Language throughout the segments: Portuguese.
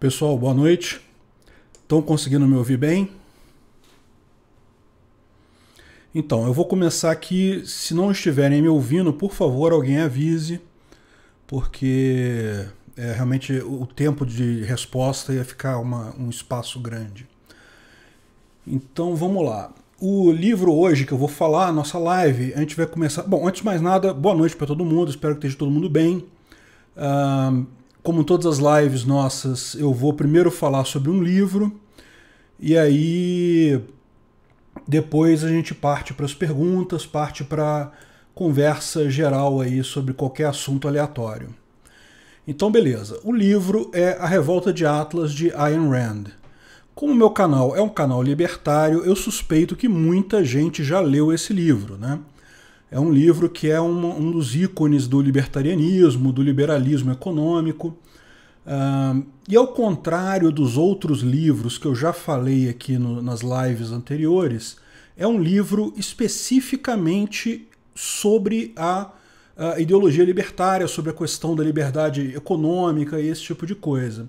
Pessoal, boa noite. Estão conseguindo me ouvir bem? Então, eu vou começar aqui. Se não estiverem me ouvindo, por favor, alguém avise, porque é, realmente o tempo de resposta ia ficar uma, um espaço grande. Então, vamos lá. O livro hoje que eu vou falar, a nossa live, a gente vai começar. Bom, antes de mais nada, boa noite para todo mundo. Espero que esteja todo mundo bem. Uh, como todas as lives nossas, eu vou primeiro falar sobre um livro e aí depois a gente parte para as perguntas, parte para conversa geral aí sobre qualquer assunto aleatório. Então, beleza. O livro é A Revolta de Atlas de Ayn Rand. Como meu canal é um canal libertário, eu suspeito que muita gente já leu esse livro, né? É um livro que é um, um dos ícones do libertarianismo, do liberalismo econômico. Uh, e ao contrário dos outros livros que eu já falei aqui no, nas lives anteriores, é um livro especificamente sobre a, a, ideologia libertária, sobre a questão da liberdade econômica e esse tipo de coisa.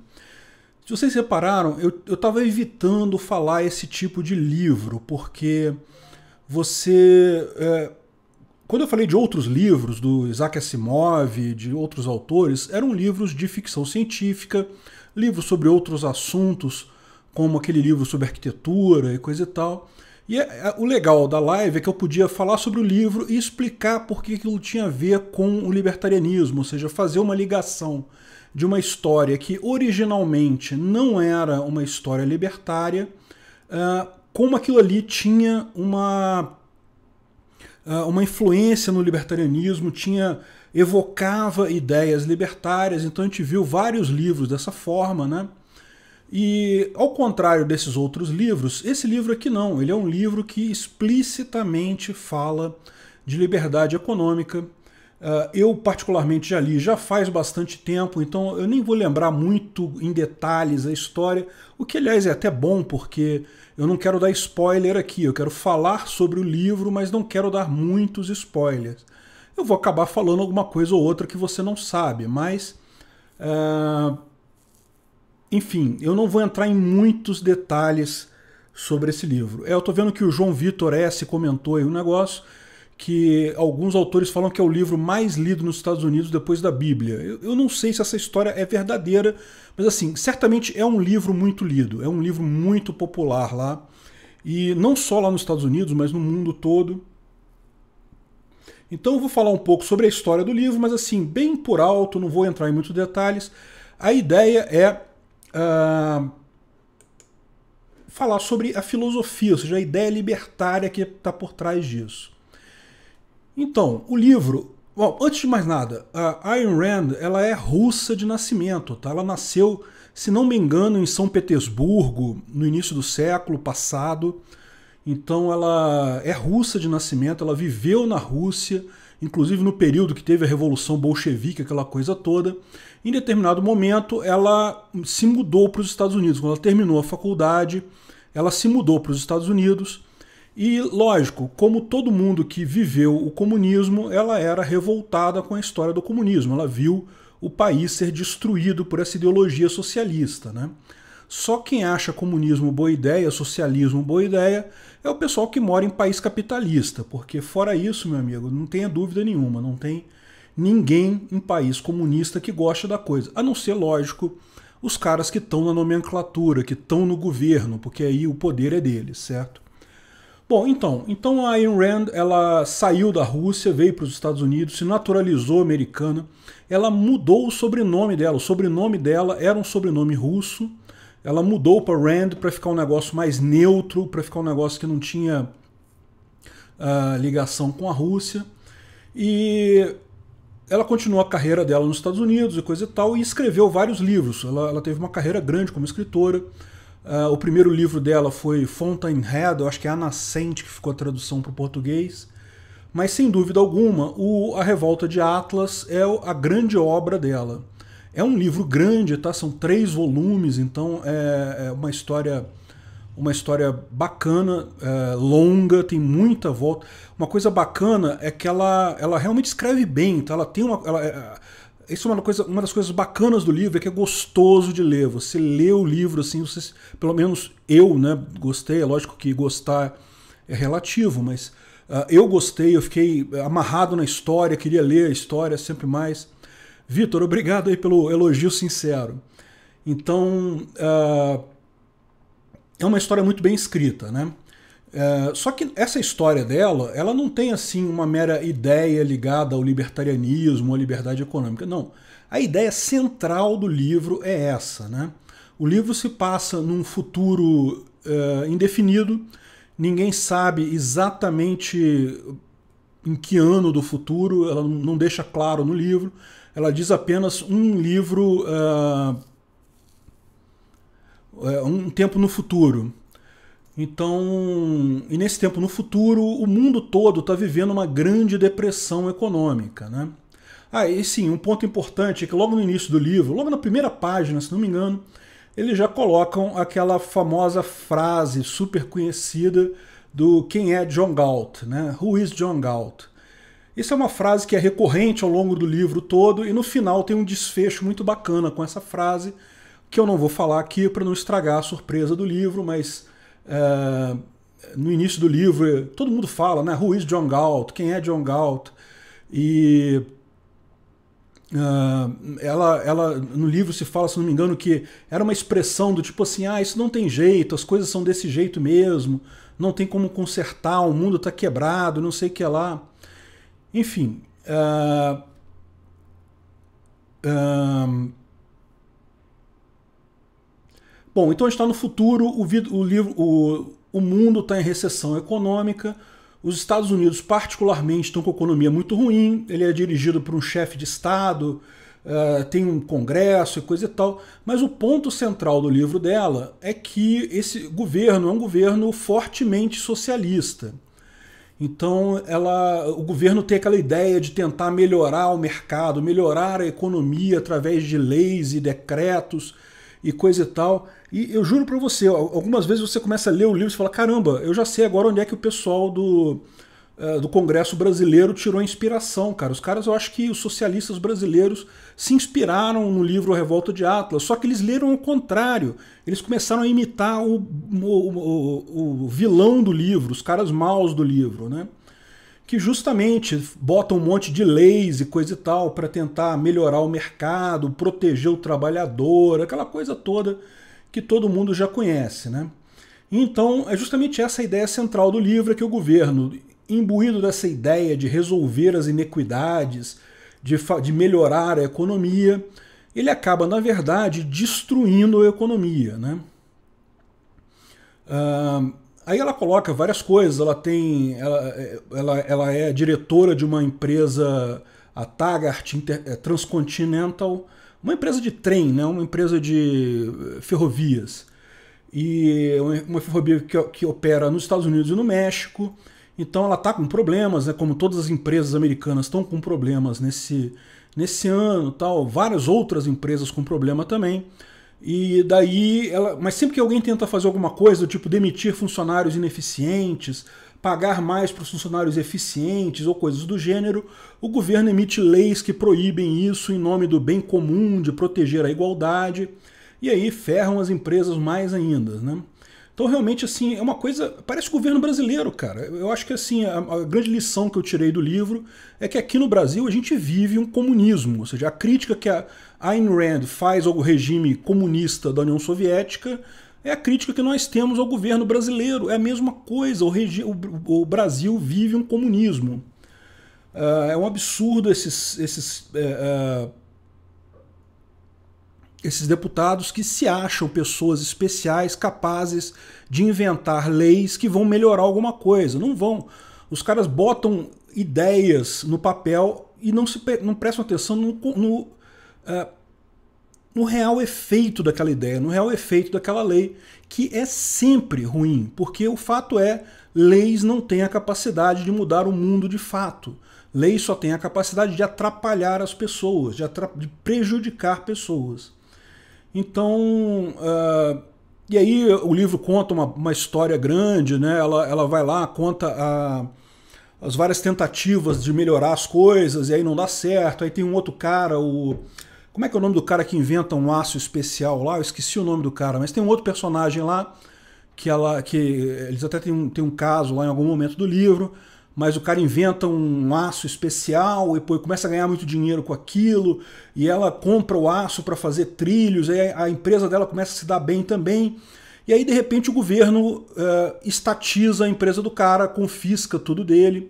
Se vocês repararam, eu estava evitando falar esse tipo de livro, porque você. É, quando eu falei de outros livros, do Isaac Asimov, de outros autores, eram livros de ficção científica, livros sobre outros assuntos, como aquele livro sobre arquitetura e coisa e tal. E é, é, o legal da live é que eu podia falar sobre o livro e explicar por que aquilo tinha a ver com o libertarianismo, ou seja, fazer uma ligação de uma história que originalmente não era uma história libertária, ah, como aquilo ali tinha uma ah, uma influência no libertarianismo, tinha evocava ideias libertárias, então a gente viu vários livros dessa forma, né? E ao contrário desses outros livros, esse livro aqui não, ele é um livro que explicitamente fala de liberdade econômica. Ah, eu, particularmente, já li já faz bastante tempo, então eu nem vou lembrar muito em detalhes a história, o que, aliás, é até bom, porque eu não quero dar spoiler aqui, eu quero falar sobre o livro, mas não quero dar muitos spoilers. Eu vou acabar falando alguma coisa ou outra que você não sabe, mas. Uh, enfim, eu não vou entrar em muitos detalhes sobre esse livro. É, eu estou vendo que o João Vitor S comentou aí um negócio que alguns autores falam que é o livro mais lido nos Estados Unidos depois da Bíblia. Eu, eu, não sei se essa história é verdadeira, mas assim, certamente é um livro muito lido, é um livro muito popular lá. E não só lá nos Estados Unidos, mas no mundo todo. Então eu vou falar um pouco sobre a história do livro, mas assim, bem por alto, não vou entrar em muitos detalhes. A ideia é uh, falar sobre a filosofia, ou seja, a ideia libertária que está por trás disso. Então, o livro. Bom, antes de mais nada, a Ayn Rand ela é russa de nascimento. Tá? Ela nasceu, se não me engano, em São Petersburgo, no início do século passado. Então ela é russa de nascimento, ela viveu na Rússia, inclusive no período que teve a Revolução Bolchevique, aquela coisa toda. Em determinado momento, ela se mudou para os Estados Unidos. Quando ela terminou a faculdade, ela se mudou para os Estados Unidos e, lógico, como todo mundo que viveu o comunismo, ela era revoltada com a história do comunismo. Ela viu o país ser destruído por essa ideologia socialista. Né? Só quem acha comunismo boa ideia, socialismo boa ideia, é o pessoal que mora em país capitalista. Porque, fora isso, meu amigo, não tenha dúvida nenhuma, não tem ninguém em país comunista que gosta da coisa. A não ser, lógico, os caras que estão na nomenclatura, que estão no governo, porque aí o poder é deles, certo? Bom, então, então a Ayn Rand ela saiu da Rússia, veio para os Estados Unidos, se naturalizou americana. Ela mudou o sobrenome dela. O sobrenome dela era um sobrenome russo. Ela mudou para Rand para ficar um negócio mais neutro, para ficar um negócio que não tinha uh, ligação com a Rússia. E ela continuou a carreira dela nos Estados Unidos e coisa e tal, e escreveu vários livros. Ela, ela teve uma carreira grande como escritora. Uh, o primeiro livro dela foi Fountainhead, eu acho que é a Nascente que ficou a tradução para o português. Mas sem dúvida alguma, o A Revolta de Atlas é a grande obra dela. É um livro grande, tá? São três volumes, então é, é uma história uma história bacana, é, longa, tem muita volta. Uma coisa bacana é que ela, ela realmente escreve bem, tá? Ela tem uma, ela, é, isso é uma, coisa, uma das coisas bacanas do livro, é que é gostoso de ler. Você lê o livro, assim, você, pelo menos eu, né, gostei. É lógico que gostar é relativo, mas uh, eu gostei, eu fiquei amarrado na história, queria ler a história sempre mais. Vitor, obrigado aí pelo elogio sincero. Então, uh, é uma história muito bem escrita, né? É, só que essa história dela, ela não tem assim uma mera ideia ligada ao libertarianismo, à liberdade econômica, não. A ideia central do livro é essa, né? O livro se passa num futuro é, indefinido, ninguém sabe exatamente em que ano do futuro, ela não deixa claro no livro, ela diz apenas um livro. É, é um tempo no futuro. Então, e nesse tempo no futuro, o mundo todo está vivendo uma grande depressão econômica, né? Ah, e sim, um ponto importante é que logo no início do livro, logo na primeira página, se não me engano, eles já colocam aquela famosa frase super conhecida do quem é John Galt, né? Who is John Galt? Isso é uma frase que é recorrente ao longo do livro todo e no final tem um desfecho muito bacana com essa frase que eu não vou falar aqui para não estragar a surpresa do livro, mas ah, no início do livro, todo mundo fala, né? Who is John Galt? Quem é John Galt? E Uh, ela, ela no livro se fala, se não me engano, que era uma expressão do tipo assim, ah, isso não tem jeito, as coisas são desse jeito mesmo, não tem como consertar, o mundo está quebrado, não sei o que lá. Enfim. Uh, uh, Bom, então está no futuro, o, o livro, o, o mundo está em recessão econômica, os Estados Unidos, particularmente, estão com economia muito ruim, ele é dirigido por um chefe de Estado, uh, tem um congresso e coisa e tal, mas o ponto central do livro dela é que esse governo é um governo fortemente socialista. Então, ela, o governo tem aquela ideia de tentar melhorar o mercado, melhorar a economia através de leis e decretos e coisa e tal. E eu juro para você, algumas vezes você começa a ler o livro e fala: caramba, eu já sei agora onde é que o pessoal do, eh, do Congresso brasileiro tirou inspiração, cara. Os caras, eu acho que os socialistas brasileiros se inspiraram no livro Revolta de Atlas, só que eles leram o contrário. Eles começaram a imitar o, o, o, o vilão do livro, os caras maus do livro, né? Que justamente botam um monte de leis e coisa e tal para tentar melhorar o mercado, proteger o trabalhador, aquela coisa toda que todo mundo já conhece. Né? Então, é justamente essa a ideia central do livro, é que o governo, imbuído dessa ideia de resolver as inequidades, de, de melhorar a economia, ele acaba, na verdade, destruindo a economia. Né? Uh, aí ela coloca várias coisas, ela tem. Ela, ela, ela é diretora de uma empresa, a Taggart eh, Transcontinental, uma empresa de trem, né? uma empresa de eh, ferrovias. E é uma ferrovia que, que opera nos Estados Unidos e no México. Então ela está com problemas, né? como todas as empresas americanas estão com problemas nesse, nesse ano, tal, várias outras empresas com problema também. E daí ela, mas sempre que alguém tenta fazer alguma coisa, tipo demitir funcionários ineficientes, pagar mais para os funcionários eficientes ou coisas do gênero, o governo emite leis que proíbem isso em nome do bem comum, de proteger a igualdade, e aí ferram as empresas mais ainda, né? Então realmente assim, é uma coisa, parece governo brasileiro, cara. Eu acho que assim, a, a grande lição que eu tirei do livro é que aqui no Brasil a gente vive um comunismo, ou seja, a crítica que a Ayn Rand faz ao regime comunista da União Soviética, é a crítica que nós temos ao governo brasileiro. É a mesma coisa. O, o, o Brasil vive um comunismo. Uh, é um absurdo esses, esses, uh, esses deputados que se acham pessoas especiais capazes de inventar leis que vão melhorar alguma coisa. Não vão. Os caras botam ideias no papel e não, se, não prestam atenção no, no uh, no real efeito daquela ideia, no real efeito daquela lei, que é sempre ruim, porque o fato é, leis não têm a capacidade de mudar o mundo de fato. Leis só têm a capacidade de atrapalhar as pessoas, de, de prejudicar pessoas. Então, uh, e aí o livro conta uma, uma história grande, né? Ela, ela vai lá, conta a, as várias tentativas de melhorar as coisas, e aí não dá certo. Aí tem um outro cara, o como é que é o nome do cara que inventa um aço especial lá? Eu esqueci o nome do cara, mas tem um outro personagem lá que ela. que Eles até têm um, tem um caso lá em algum momento do livro, mas o cara inventa um aço especial e pô, começa a ganhar muito dinheiro com aquilo, e ela compra o aço para fazer trilhos, aí a empresa dela começa a se dar bem também. E aí, de repente, o governo uh, estatiza a empresa do cara, confisca tudo dele.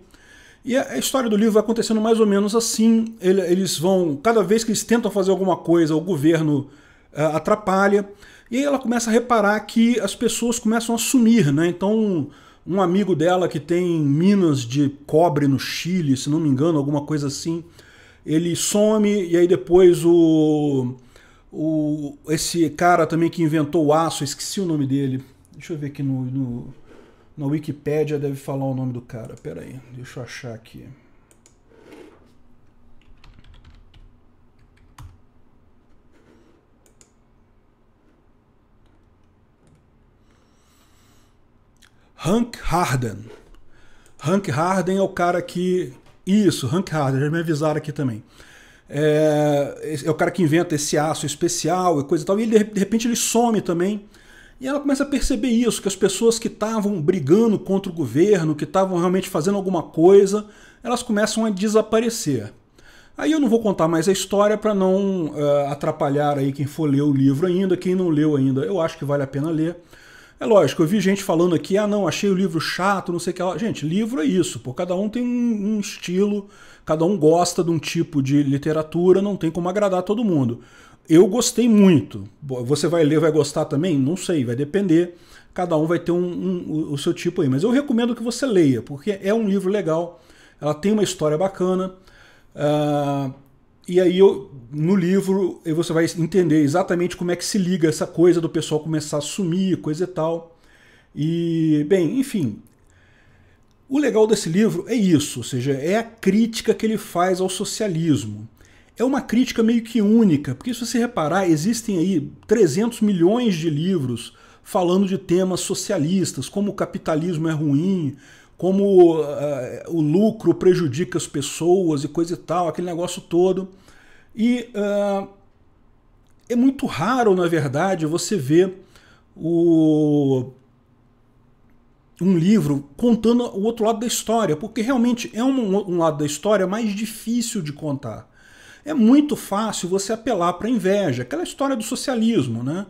E a história do livro vai acontecendo mais ou menos assim. Eles vão, cada vez que eles tentam fazer alguma coisa, o governo uh, atrapalha. E aí ela começa a reparar que as pessoas começam a sumir, né? Então, um amigo dela que tem minas de cobre no Chile, se não me engano, alguma coisa assim, ele some e aí depois o, o esse cara também que inventou o aço, esqueci o nome dele. Deixa eu ver aqui no, no na Wikipedia deve falar o nome do cara. Pera aí, deixa eu achar aqui. Hank Harden. Hank Harden é o cara que. Isso, Hank Harden, já me avisaram aqui também. É, é o cara que inventa esse aço especial e coisa e tal. E ele, de repente ele some também. E ela começa a perceber isso, que as pessoas que estavam brigando contra o governo, que estavam realmente fazendo alguma coisa, elas começam a desaparecer. Aí eu não vou contar mais a história para não uh, atrapalhar aí quem for ler o livro ainda, quem não leu ainda, eu acho que vale a pena ler. É lógico, eu vi gente falando aqui, ah não, achei o livro chato, não sei o que lá. Gente, livro é isso, pô, cada um tem um, um estilo, cada um gosta de um tipo de literatura, não tem como agradar todo mundo. Eu gostei muito. Você vai ler, vai gostar também? Não sei, vai depender. Cada um vai ter um, um, o seu tipo aí. Mas eu recomendo que você leia, porque é um livro legal. Ela tem uma história bacana. Uh, e aí eu, no livro você vai entender exatamente como é que se liga essa coisa do pessoal começar a sumir, coisa e tal. E, bem, enfim. O legal desse livro é isso, ou seja, é a crítica que ele faz ao socialismo é uma crítica meio que única, porque se você reparar, existem aí 300 milhões de livros falando de temas socialistas, como o capitalismo é ruim, como uh, o lucro prejudica as pessoas e coisa e tal, aquele negócio todo. E uh, é muito raro, na verdade, você ver o... um livro contando o outro lado da história, porque realmente é um, um lado da história mais difícil de contar. É muito fácil você apelar para inveja, aquela história do socialismo, né?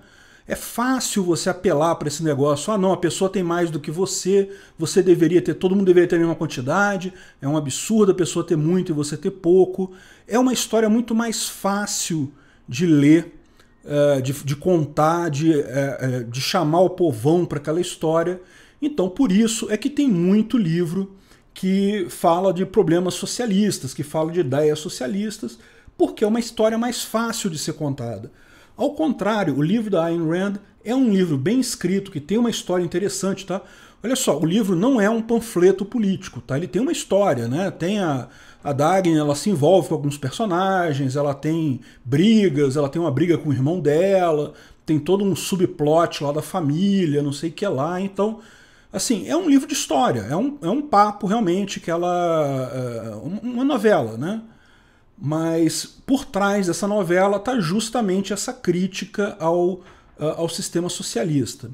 É fácil você apelar para esse negócio. Ah, não, a pessoa tem mais do que você, você deveria ter, todo mundo deveria ter a mesma quantidade, é um absurdo a pessoa ter muito e você ter pouco. É uma história muito mais fácil de ler, eh, de, de contar, de, eh, eh, de chamar o povão para aquela história. Então, por isso é que tem muito livro que fala de problemas socialistas, que fala de ideias socialistas, porque é uma história mais fácil de ser contada. Ao contrário, o livro da Ayn Rand é um livro bem escrito, que tem uma história interessante, tá? Olha só, o livro não é um panfleto político, tá? Ele tem uma história, né? Tem a, a Dagen, ela se envolve com alguns personagens, ela tem brigas, ela tem uma briga com o irmão dela, tem todo um subplot lá da família, não sei o que lá, então... Assim, é um livro de história, é um, é um papo realmente que ela... É uma novela, né? Mas por trás dessa novela está justamente essa crítica ao, ao sistema socialista.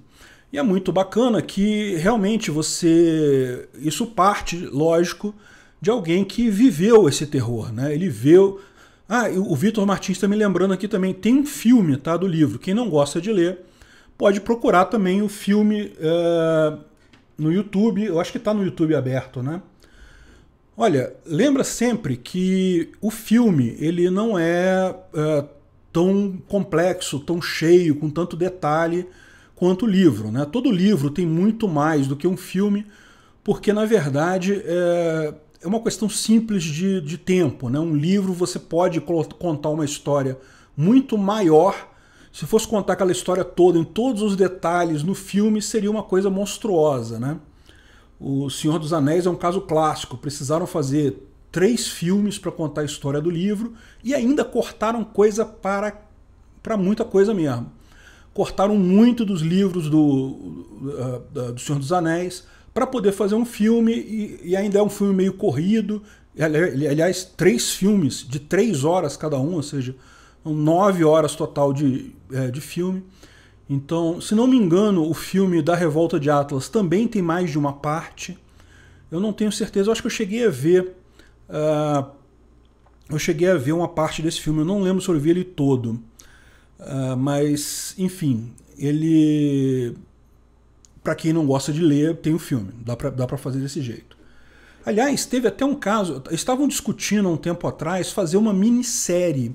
E é muito bacana que realmente você. Isso parte, lógico, de alguém que viveu esse terror, né? Ele viu. Ah, o Vitor Martins está me lembrando aqui também, tem um filme tá, do livro. Quem não gosta de ler, pode procurar também o filme uh, no YouTube. Eu acho que está no YouTube aberto, né? Olha, lembra sempre que o filme ele não é, é tão complexo, tão cheio, com tanto detalhe quanto o livro. Né? Todo livro tem muito mais do que um filme, porque na verdade é, é uma questão simples de, de tempo. Né? Um livro você pode contar uma história muito maior. Se fosse contar aquela história toda, em todos os detalhes, no filme, seria uma coisa monstruosa. Né? O Senhor dos Anéis é um caso clássico. Precisaram fazer três filmes para contar a história do livro e ainda cortaram coisa para, para muita coisa mesmo. Cortaram muito dos livros do, do eh, Senhor dos Anéis para poder fazer um filme e, e ainda é um filme meio corrido. Aliás, três filmes de três horas cada um, ou seja, nove horas total de, eh, de filme. Então, se não me engano, o filme da Revolta de Atlas também tem mais de uma parte. Eu não tenho certeza, eu acho que eu cheguei a ver. Uh, eu cheguei a ver uma parte desse filme, eu não lembro se eu vi ele todo. Uh, mas, enfim, ele. Para quem não gosta de ler, tem o um filme, dá para dá pra fazer desse jeito. Aliás, teve até um caso, estavam discutindo há um tempo atrás fazer uma minissérie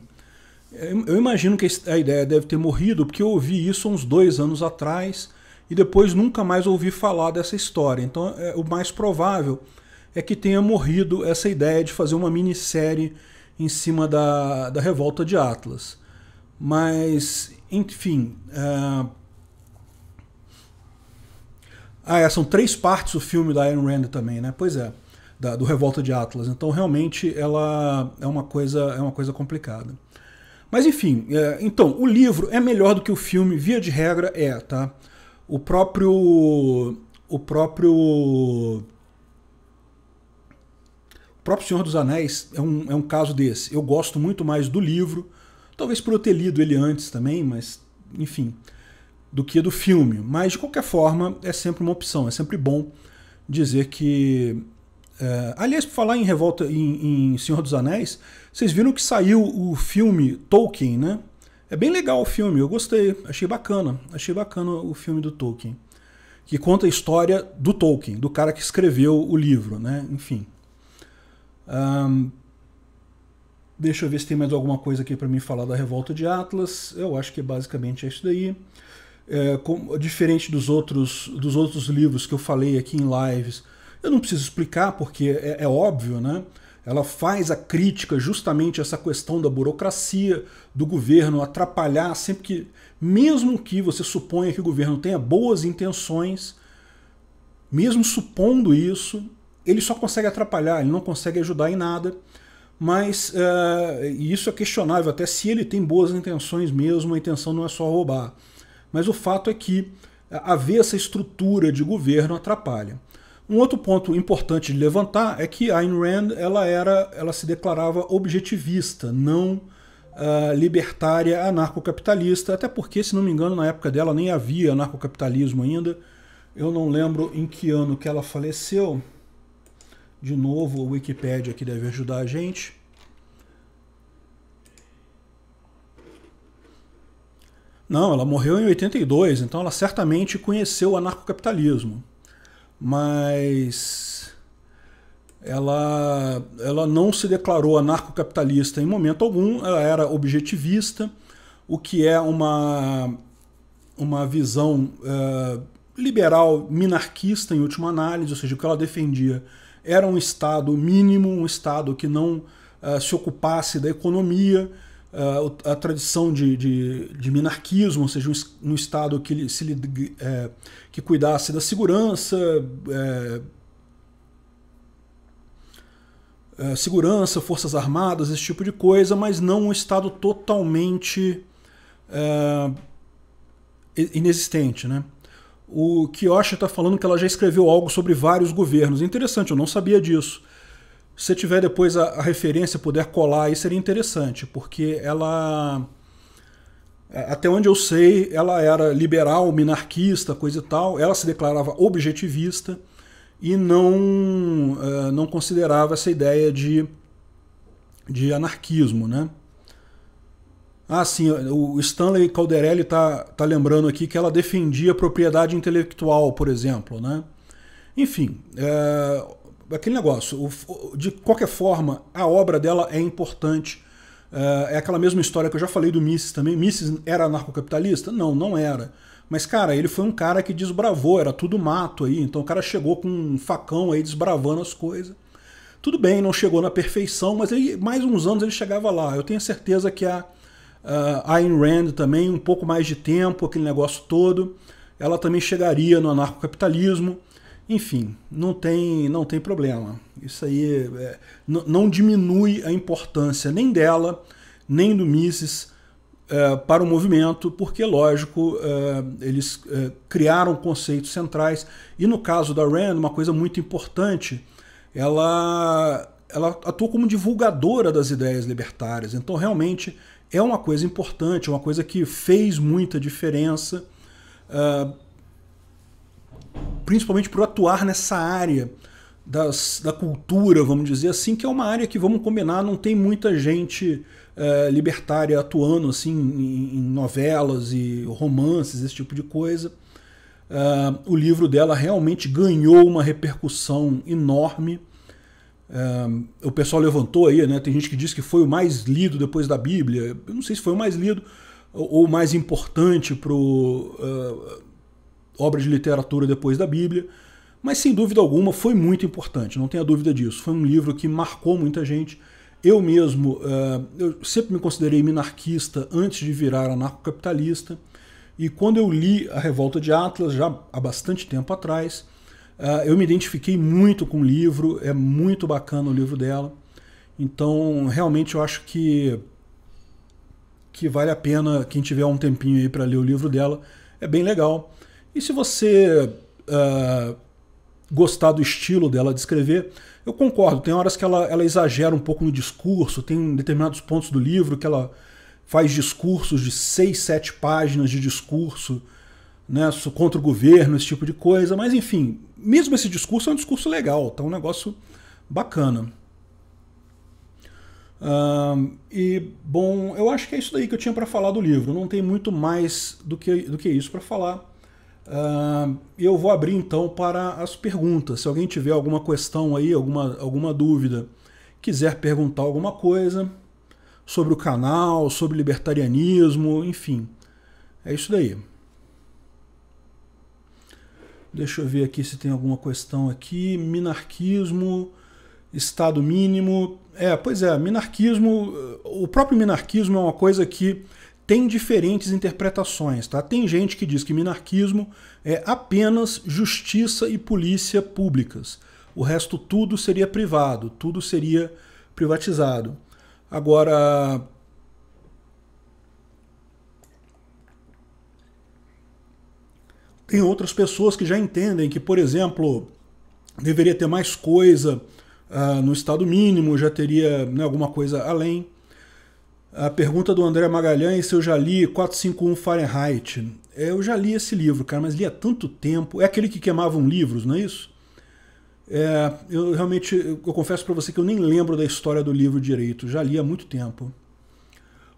é, eu imagino que a ideia deve ter morrido porque eu ouvi isso uns dois anos atrás e depois nunca mais ouvi falar dessa história. Então, é, o mais provável é que tenha morrido essa ideia de fazer uma minissérie em cima da, da revolta de Atlas. Mas, enfim. Uh... Ah, é, são três partes o filme da Ayn Rand também, né? Pois é, da, do Revolta de Atlas. Então, realmente, ela é uma coisa, é uma coisa complicada. Mas enfim, é, então, o livro é melhor do que o filme, via de regra é, tá? O próprio. O próprio. O próprio Senhor dos Anéis é um, é um caso desse. Eu gosto muito mais do livro, talvez por eu ter lido ele antes também, mas enfim, do que do filme. Mas de qualquer forma, é sempre uma opção, é sempre bom dizer que. É... aliás, por falar em Revolta em, em Senhor dos Anéis, vocês viram que saiu o filme Tolkien, né? É bem legal o filme, eu gostei, achei bacana, achei bacana o filme do Tolkien, que conta a história do Tolkien, do cara que escreveu o livro, né? Enfim. Um, deixa eu ver se tem mais alguma coisa aqui para mim falar da Revolta de Atlas. Eu acho que basicamente é isso daí. É, com, diferente dos outros, dos outros livros que eu falei aqui em lives, eu não preciso explicar porque é, é óbvio, né? ela faz a crítica justamente a essa questão da burocracia, do governo atrapalhar sempre que, mesmo que você suponha que o governo tenha boas intenções, mesmo supondo isso, ele só consegue atrapalhar, ele não consegue ajudar em nada. Mas uh, isso é questionável, até se ele tem boas intenções mesmo, a intenção não é só roubar. Mas o fato é que eh, haver essa estrutura de governo atrapalha. Um outro ponto importante de levantar é que Ayn Rand ela era, ela se declarava objetivista, não uh, libertária anarcocapitalista, até porque, se não me engano, na época dela nem havia anarcocapitalismo ainda. Eu não lembro em que ano que ela faleceu. De novo, a Wikipedia aqui deve ajudar a gente. Não, ela morreu em 82, então ela certamente conheceu o anarcocapitalismo mas ela, ela não se declarou anarcocapitalista em momento algum, ela era objetivista, o que é uma, uma visão eh, liberal minarquista em última análise, ou seja, o que ela defendia era um Estado mínimo, um Estado que não eh, se ocupasse da economia, ah, a tradição de, de, de minarquismo, ou seja, um, um Estado que, se, é, que cuidasse da segurança, é, é, segurança, forças armadas, esse tipo de coisa, mas não um Estado totalmente é, inexistente. Né? O Kiyoshi está falando que ela já escreveu algo sobre vários governos. É interessante, eu não sabia disso. Se você tiver depois a, a referência, puder colar aí, seria interessante, porque ela é, até onde eu sei, ela era liberal, minarquista, coisa e tal. Ela se declarava objetivista e não, é, não considerava essa ideia de, de anarquismo, né? Ah, sim, o Stanley Calderelli está tá lembrando aqui que ela defendia propriedade intelectual, por exemplo, né? Enfim, é, aquele negócio. O, de qualquer forma, a obra dela é importante. é, é aquela mesma história que eu já falei do Mises também. Mises era anarcocapitalista? Não, não era. Mas, cara, ele foi um cara que desbravou, era tudo mato aí. Então o cara chegou com um facão aí desbravando as coisas. Tudo bem, não chegou na perfeição, mas ele, mais uns anos ele chegava lá. Eu tenho certeza que a Ayn Rand também, um pouco mais de tempo, aquele negócio todo, ela também chegaria no anarcocapitalismo. Enfim, não tem, não tem problema. Isso aí é, não diminui a importância nem dela, nem do Mises é, para o movimento, porque, lógico, é, eles é, criaram conceitos centrais. E no caso da Rand, uma coisa muito importante, ela, ela atuou como divulgadora das ideias libertárias. Então, realmente, é uma coisa importante, é uma coisa que fez muita diferença. Uh, principalmente por atuar nessa área das, da cultura, vamos dizer assim, que é uma área que, vamos combinar, não tem muita gente é, libertária atuando assim em, em, novelas e romances, esse tipo de coisa. É, o livro dela realmente ganhou uma repercussão enorme. É, o pessoal levantou aí, né? Tem gente que diz que foi o mais lido depois da Bíblia. Eu não sei se foi o mais lido ou o mais importante para obra de literatura depois da Bíblia, mas sem dúvida alguma foi muito importante, não tenha dúvida disso. Foi um livro que marcou muita gente. Eu mesmo, eh, eu sempre me considerei minarquista antes de virar anarcocapitalista, e quando eu li A Revolta de Atlas, já há bastante tempo atrás, eh, eu me identifiquei muito com o livro, é muito bacana o livro dela. Então, realmente, eu acho que, que vale a pena quem tiver um tempinho aí para ler o livro dela. É bem legal. E se você uh, gostar do estilo dela de escrever, eu concordo. Tem horas que ela, ela exagera um pouco no discurso, tem determinados pontos do livro que ela faz discursos de seis, sete páginas de discurso né, contra o governo, esse tipo de coisa. Mas enfim, mesmo esse discurso é um discurso legal, tá um negócio bacana. Uh, e bom, eu acho que é isso daí que eu tinha para falar do livro. Não tem muito mais do que, do que isso para falar eu vou abrir então para as perguntas. Se alguém tiver alguma questão aí, alguma, alguma dúvida, quiser perguntar alguma coisa sobre o canal, sobre libertarianismo, enfim. É isso daí. Deixa eu ver aqui se tem alguma questão aqui. Minarquismo, Estado mínimo. É, pois é, minarquismo. O próprio minarquismo é uma coisa que tem diferentes interpretações. Tá? Tem gente que diz que minarquismo é apenas justiça e polícia públicas. O resto tudo seria privado, tudo seria privatizado. Agora. Tem outras pessoas que já entendem que, por exemplo, deveria ter mais coisa uh, no estado mínimo, já teria né, alguma coisa além. A pergunta do André Magalhães se eu já li 451 Fahrenheit. É, eu já li esse livro, cara, mas li há tanto tempo. É aquele que queimavam livros, não é isso? É, eu realmente, eu confesso para você que eu nem lembro da história do livro direito. Já li há muito tempo.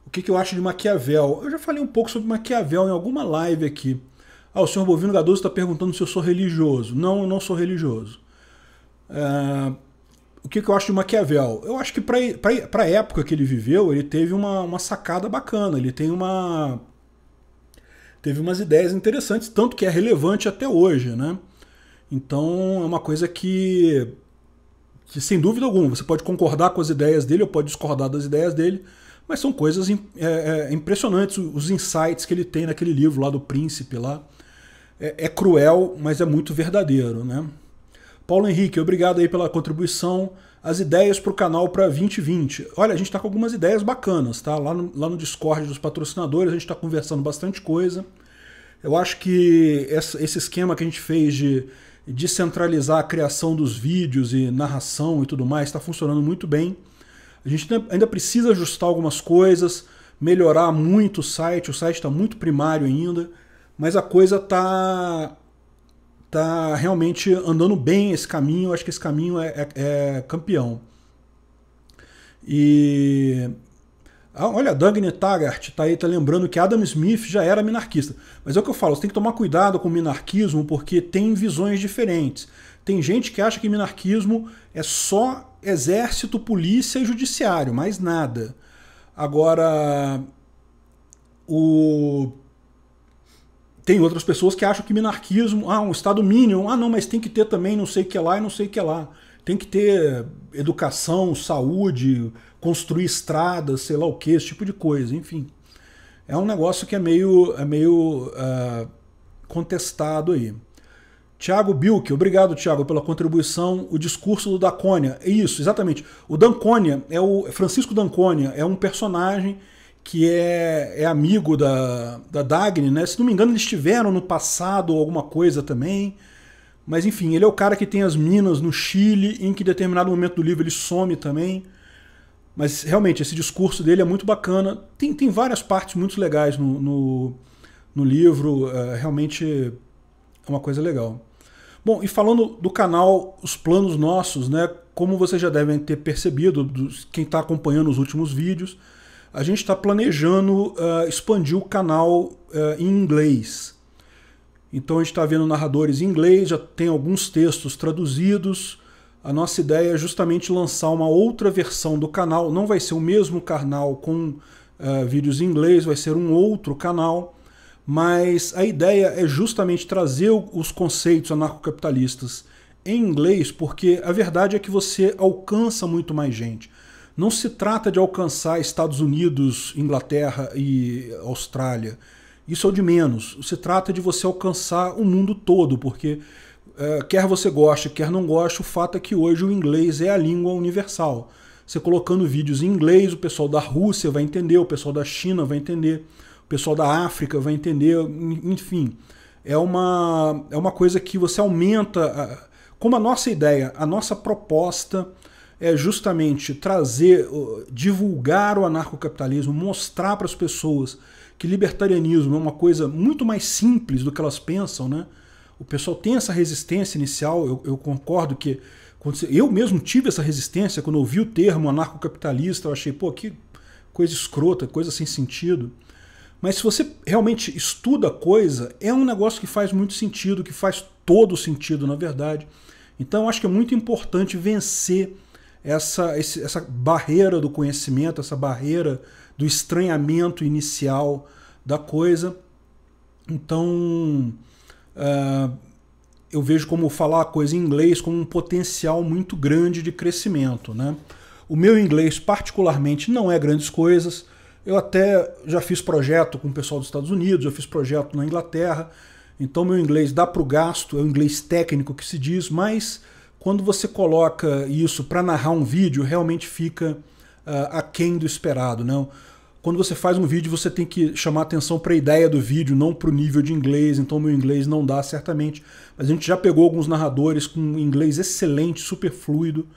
O que, que eu acho de Maquiavel? Eu já falei um pouco sobre Maquiavel em alguma live aqui. Ah, o senhor Bovino Gadoso está perguntando se eu sou religioso. Não, eu não sou religioso. Uh, o que, que, eu acho de Maquiavel? Eu acho que para a época que ele viveu, ele teve uma, uma sacada bacana, ele tem uma. teve umas ideias interessantes, tanto que é relevante até hoje, né? Então é uma coisa que, que sem dúvida alguma, você pode concordar com as ideias dele ou pode discordar das ideias dele, mas são coisas é, é, impressionantes os insights que ele tem naquele livro lá do Príncipe lá. É, é cruel, mas é muito verdadeiro, né? Paulo Henrique, obrigado aí pela contribuição. As ideias para o canal para 2020. Olha, a gente está com algumas ideias bacanas, tá? Lá no, lá no Discord dos patrocinadores, a gente está conversando bastante coisa. Eu acho que essa, esse esquema que a gente fez de descentralizar a criação dos vídeos e narração e tudo mais está funcionando muito bem. A gente ainda precisa ajustar algumas coisas, melhorar muito o site, o site está muito primário ainda, mas a coisa está tá realmente andando bem esse caminho. acho que esse caminho é, é, é campeão. E. Ah, olha, Dagny Taggart tá aí, tá lembrando que Adam Smith já era minarquista. Mas é o que eu falo, você tem que tomar cuidado com o minarquismo porque tem visões diferentes. Tem gente que acha que minarquismo é só exército, polícia e judiciário, mais nada. Agora, o tem outras pessoas que acham que minarquismo, ah, um Estado mínimo, ah, não, mas tem que ter também não sei o que lá e não sei o que lá. Tem que ter educação, saúde, construir estradas, sei lá o que, esse tipo de coisa, enfim. É um negócio que é meio, é meio uh, contestado aí. Tiago Bilk, obrigado, Tiago, pela contribuição. O discurso do Daconia. É isso, exatamente. O Danconia é o. Francisco Danconia é um personagem que é, é amigo da, da Dagny, né? Se não me engano, eles tiveram no passado alguma coisa também. Mas enfim, ele é o cara que tem as minas no Chile, em que em determinado momento do livro ele some também. Mas realmente, esse discurso dele é muito bacana. Tem, tem várias partes muito legais no, no, no livro. É, realmente é uma coisa legal. Bom, e falando do canal Os Planos Nossos, né? Como vocês já devem ter percebido, dos, quem está acompanhando os últimos vídeos, a gente está planejando uh, expandir o canal uh, em inglês. Então a gente está vendo narradores em inglês, já tem alguns textos traduzidos. A nossa ideia é justamente lançar uma outra versão do canal. Não vai ser o mesmo canal com uh, vídeos em inglês, vai ser um outro canal. Mas a ideia é justamente trazer os conceitos anarcocapitalistas em inglês, porque a verdade é que você alcança muito mais gente não se trata de alcançar Estados Unidos, Inglaterra e Austrália. Isso é o de menos. Se trata de você alcançar o mundo todo, porque é, quer você goste, quer não goste, o fato é que hoje o inglês é a língua universal. Você colocando vídeos em inglês, o pessoal da Rússia vai entender, o pessoal da China vai entender, o pessoal da África vai entender, enfim. É uma, é uma coisa que você aumenta. A, como a nossa ideia, a nossa proposta é justamente trazer, divulgar o anarcocapitalismo, mostrar para as pessoas que libertarianismo é uma coisa muito mais simples do que elas pensam, né? O pessoal tem essa resistência inicial, eu, eu concordo que eu mesmo tive essa resistência quando ouvi o termo anarcocapitalista, eu achei, pô, que coisa escrota, coisa sem sentido. Mas se você realmente estuda a coisa, é um negócio que faz muito sentido, que faz todo sentido, na verdade. Então eu acho que é muito importante vencer essa, esse, essa barreira do conhecimento, essa barreira do estranhamento inicial da coisa. Então, uh, eu vejo como falar a coisa em inglês como um potencial muito grande de crescimento. Né? O meu inglês, particularmente, não é grandes coisas. Eu até já fiz projeto com o pessoal dos Estados Unidos, eu fiz projeto na Inglaterra. Então, meu inglês dá para o gasto, é o inglês técnico que se diz, mas quando você coloca isso para narrar um vídeo, realmente fica uh, aquém do esperado. Não? Quando você faz um vídeo, você tem que chamar atenção para a ideia do vídeo, não para o nível de inglês. Então, meu inglês não dá, certamente. Mas a gente já pegou alguns narradores com inglês excelente, super fluido.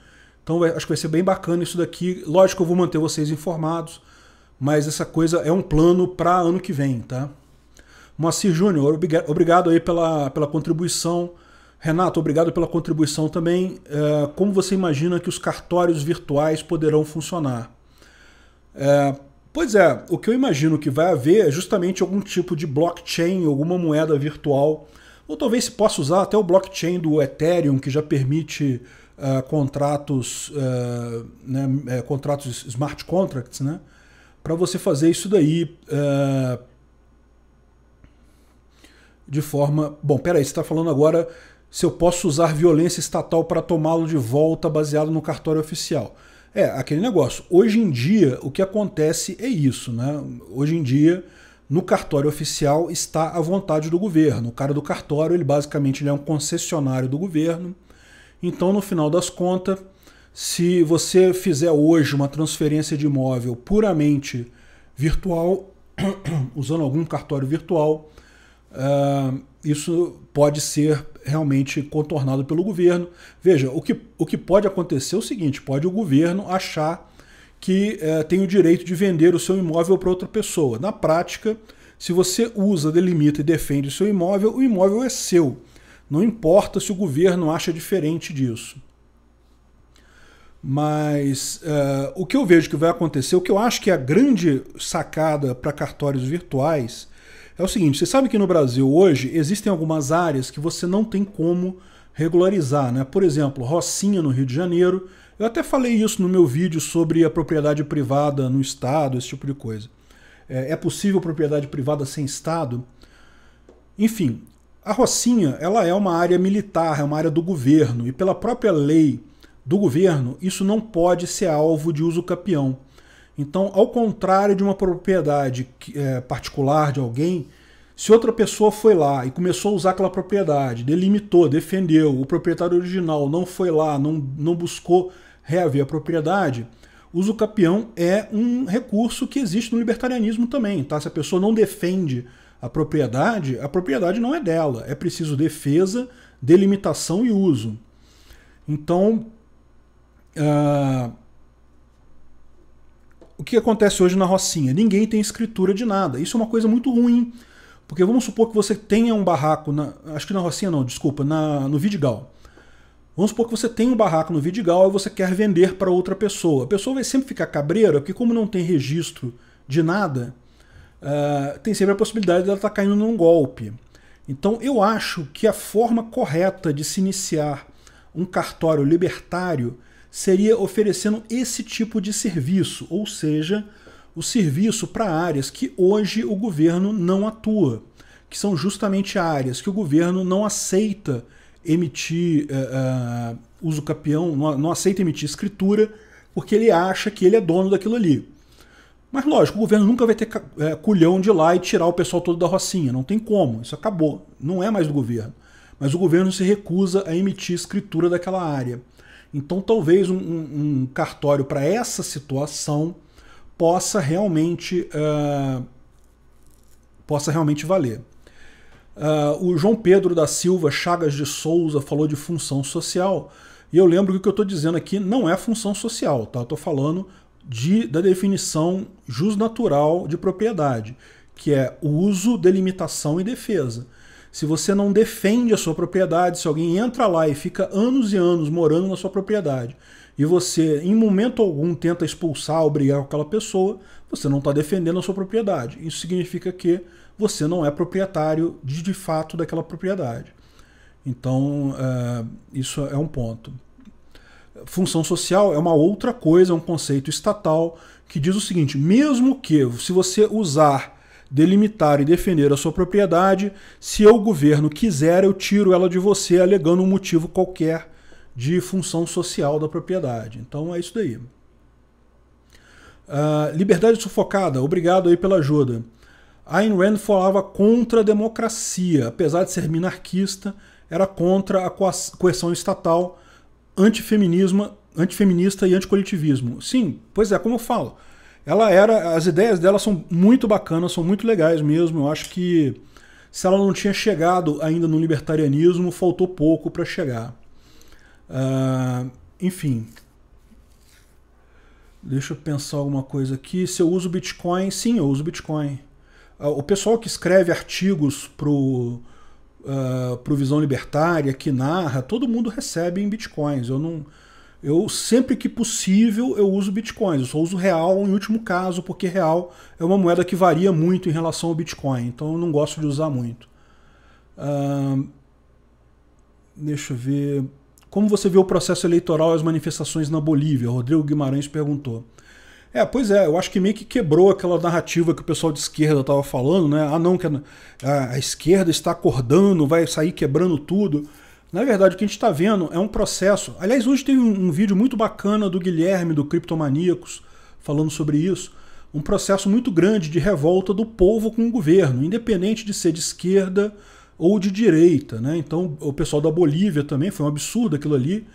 Então, acho que vai ser bem bacana isso daqui. Lógico, eu vou manter vocês informados, mas essa coisa é um plano para ano que vem, tá? Moacir Júnior, obrigado aí pela, pela contribuição. Renato, obrigado pela contribuição também. É, como você imagina que os cartórios virtuais poderão funcionar? É, pois é, o que eu imagino que vai haver é justamente algum tipo de blockchain, alguma moeda virtual, ou talvez se possa usar até o blockchain do Ethereum, que já permite uh, contratos, uh, né, contratos smart contracts, né? Para você fazer isso daí. Uh, de forma. Bom, peraí, você está falando agora se eu posso usar violência estatal para tomá-lo de volta baseado no cartório oficial. É, aquele negócio. Hoje em dia, o que acontece é isso, né? Hoje em dia, no cartório oficial está a vontade do governo. O cara do cartório, ele basicamente ele é um concessionário do governo. Então, no final das contas, se você fizer hoje uma transferência de imóvel puramente virtual, usando algum cartório virtual, uh, isso pode ser realmente contornado pelo governo. Veja, o que, o que pode acontecer é o seguinte: pode o governo achar que é, tem o direito de vender o seu imóvel para outra pessoa. Na prática, se você usa, delimita e defende o seu imóvel, o imóvel é seu. Não importa se o governo acha diferente disso. Mas uh, o que eu vejo que vai acontecer, o que eu acho que é a grande sacada para cartórios virtuais, é o seguinte, você sabe que no Brasil hoje existem algumas áreas que você não tem como regularizar, né? Por exemplo, Rocinha no Rio de Janeiro. Eu até falei isso no meu vídeo sobre a propriedade privada no Estado, esse tipo de coisa. É, é possível propriedade privada sem Estado? Enfim, a Rocinha ela é uma área militar, é uma área do governo, e pela própria lei do governo, isso não pode ser alvo de uso capião. Então, ao contrário de uma propriedade é, particular de alguém, se outra pessoa foi lá e começou a usar aquela propriedade, delimitou, defendeu, o proprietário original não foi lá, não, não buscou reaver a propriedade, uso capião é um recurso que existe no libertarianismo também. Tá? Se a pessoa não defende a propriedade, a propriedade não é dela. É preciso defesa, delimitação e uso. Então, uh, o que acontece hoje na Rocinha? Ninguém tem escritura de nada. Isso é uma coisa muito ruim. Porque vamos supor que você tenha um barraco, na, acho que na Rocinha não, desculpa, na, no Vidigal. Vamos supor que você tenha um barraco no Vidigal e você quer vender para outra pessoa. A pessoa vai sempre ficar cabreira, porque como não tem registro de nada, uh, tem sempre a possibilidade dela estar tá caindo num golpe. Então eu acho que a forma correta de se iniciar um cartório libertário seria oferecendo esse tipo de serviço, ou seja, o serviço para áreas que hoje o governo não atua, que são justamente áreas que o governo não aceita emitir uh, uh, uso capião, não, não aceita emitir escritura, porque ele acha que ele é dono daquilo ali. Mas lógico, o governo nunca vai ter é, culhão de ir lá e tirar o pessoal todo da rocinha. Não tem como, isso acabou. Não é mais do governo. Mas o governo se recusa a emitir escritura daquela área. Então, talvez um, um, cartório para essa situação possa realmente uh, possa realmente valer. Uh, o João Pedro da Silva Chagas de Souza falou de função social e eu lembro que o que eu estou dizendo aqui não é função social, tá? Estou falando de, da definição jus natural de propriedade, que é uso, delimitação e defesa se você não defende a sua propriedade, se alguém entra lá e fica anos e anos morando na sua propriedade, e você em momento algum tenta expulsar ou brigar com aquela pessoa, você não está defendendo a sua propriedade. Isso significa que você não é proprietário de, de fato daquela propriedade. Então, é, isso é um ponto. Função social é uma outra coisa, é um conceito estatal que diz o seguinte: mesmo que se você usar delimitar e defender a sua propriedade. Se eu, governo, quiser, eu tiro ela de você, alegando um motivo qualquer de função social da propriedade. Então é isso daí. Uh, liberdade sufocada, obrigado aí pela ajuda. Ayn Rand falava contra a democracia, apesar de ser minarquista, era contra a coerção estatal, antifeminismo, antifeminista e anticoletivismo. Sim, pois é, como eu falo, ela era. As ideias dela são muito bacanas, são muito legais mesmo. Eu acho que se ela não tinha chegado ainda no libertarianismo, faltou pouco para chegar. Uh, enfim. Deixa eu pensar alguma coisa aqui. Se eu uso Bitcoin, sim, eu uso Bitcoin. Ah, o pessoal que escreve artigos pro, uh, pro Visão Libertária, que narra, todo mundo recebe em Bitcoins. Eu não eu sempre que possível eu uso bitcoins, eu só uso real em último caso, porque real é uma moeda que varia muito em relação ao bitcoin, então eu não gosto de usar muito. Uh, deixa eu ver. Como você vê o processo eleitoral e as manifestações na Bolívia? Rodrigo Guimarães perguntou. É, pois é, eu acho que meio que quebrou aquela narrativa que o pessoal de esquerda estava falando, né? Ah, não, que a, a, esquerda está acordando, vai sair quebrando tudo. Na verdade, o que a gente está vendo é um processo. Aliás, hoje teve um, vídeo muito bacana do Guilherme, do Criptomaníacos, falando sobre isso. Um processo muito grande de revolta do povo com o governo, independente de ser de esquerda ou de direita. Né? Então, o pessoal da Bolívia também foi um absurdo aquilo ali.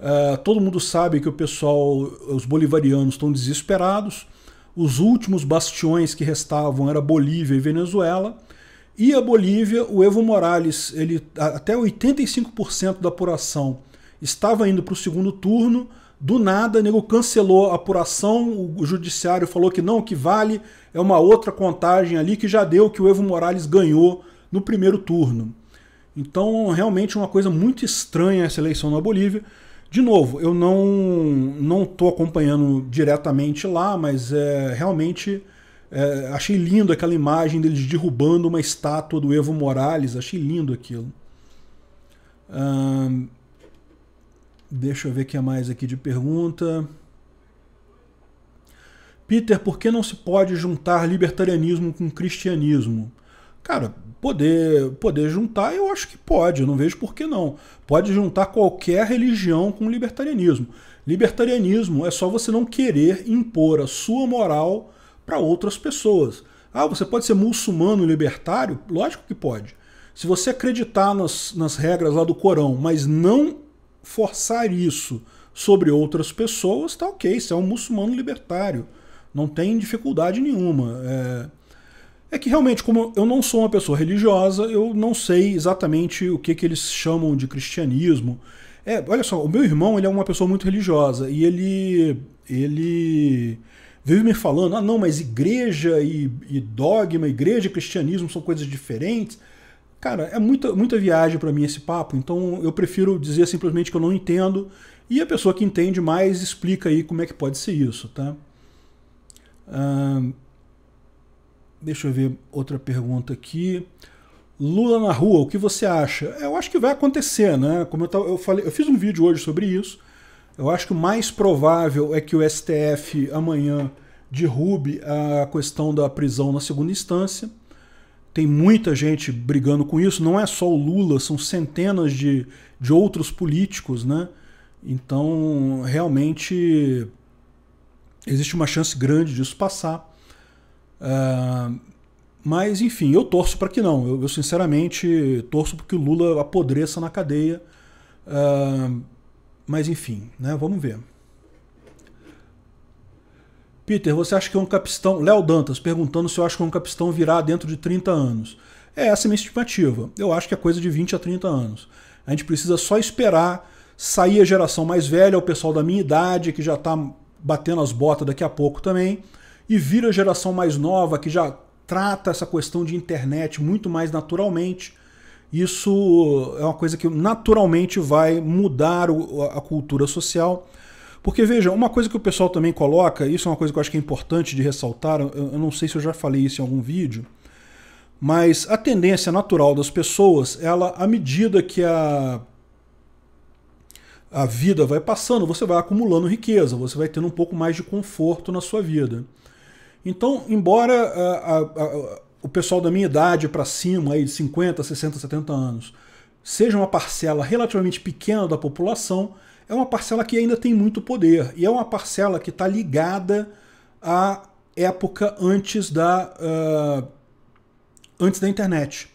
Uh, todo mundo sabe que o pessoal, os bolivarianos, estão desesperados. Os últimos bastiões que restavam era Bolívia e Venezuela. E a Bolívia, o Evo Morales, ele até 85% da apuração estava indo para o segundo turno. Do nada, nego cancelou a apuração, o judiciário falou que não, que vale, é uma outra contagem ali que já deu que o Evo Morales ganhou no primeiro turno. Então, realmente uma coisa muito estranha essa eleição na Bolívia. De novo, eu não não acompanhando diretamente lá, mas é realmente é, achei lindo aquela imagem deles derrubando uma estátua do Evo Morales, achei lindo aquilo. Hum, deixa eu ver o que é mais aqui de pergunta. Peter, por que não se pode juntar libertarianismo com cristianismo? Cara, poder, poder juntar eu acho que pode, eu não vejo por que não. Pode juntar qualquer religião com libertarianismo. Libertarianismo é só você não querer impor a sua moral para outras pessoas. Ah, você pode ser muçulmano libertário? Lógico que pode. Se você acreditar nas, nas regras lá do Corão, mas não forçar isso sobre outras pessoas, tá ok, você é um muçulmano libertário. Não tem dificuldade nenhuma. É... é, que realmente, como eu não sou uma pessoa religiosa, eu não sei exatamente o que, que eles chamam de cristianismo. É, olha só, o meu irmão ele é uma pessoa muito religiosa e ele. ele vive me falando: ah, não, mas igreja e, e dogma, igreja e cristianismo são coisas diferentes. Cara, é muita, muita viagem para mim esse papo, então eu prefiro dizer simplesmente que eu não entendo e a pessoa que entende mais explica aí como é que pode ser isso, tá? Ah, deixa eu ver outra pergunta aqui. Lula na rua, o que você acha? Eu acho que vai acontecer, né? Como eu, tava, eu falei, eu fiz um vídeo hoje sobre isso. Eu acho que o mais provável é que o STF amanhã derrube a questão da prisão na segunda instância. Tem muita gente brigando com isso, não é só o Lula, são centenas de, de outros políticos, né? Então, realmente, existe uma chance grande disso passar. Uh, mas, enfim, eu torço para que não. Eu, eu, sinceramente, torço para que o Lula apodreça na cadeia. Uh, mas enfim, né? Vamos ver. Peter, você acha que um capistão. Léo Dantas perguntando se eu acho que um capistão virá dentro de 30 anos. É essa é a minha estimativa. Eu acho que é coisa de 20 a 30 anos. A gente precisa só esperar sair a geração mais velha, o pessoal da minha idade, que já está batendo as botas daqui a pouco também, e vir a geração mais nova, que já trata essa questão de internet muito mais naturalmente isso é uma coisa que naturalmente vai mudar a cultura social. Porque, veja, uma coisa que o pessoal também coloca, isso é uma coisa que eu acho que é importante de ressaltar, eu não sei se eu já falei isso em algum vídeo, mas a tendência natural das pessoas, ela, à medida que a, a vida vai passando, você vai acumulando riqueza, você vai tendo um pouco mais de conforto na sua vida. Então, embora eh, a, a, o pessoal da minha idade para cima, aí de 50, 60, 70 anos, seja uma parcela relativamente pequena da população, é uma parcela que ainda tem muito poder. E é uma parcela que está ligada à época antes da, uh, antes da internet.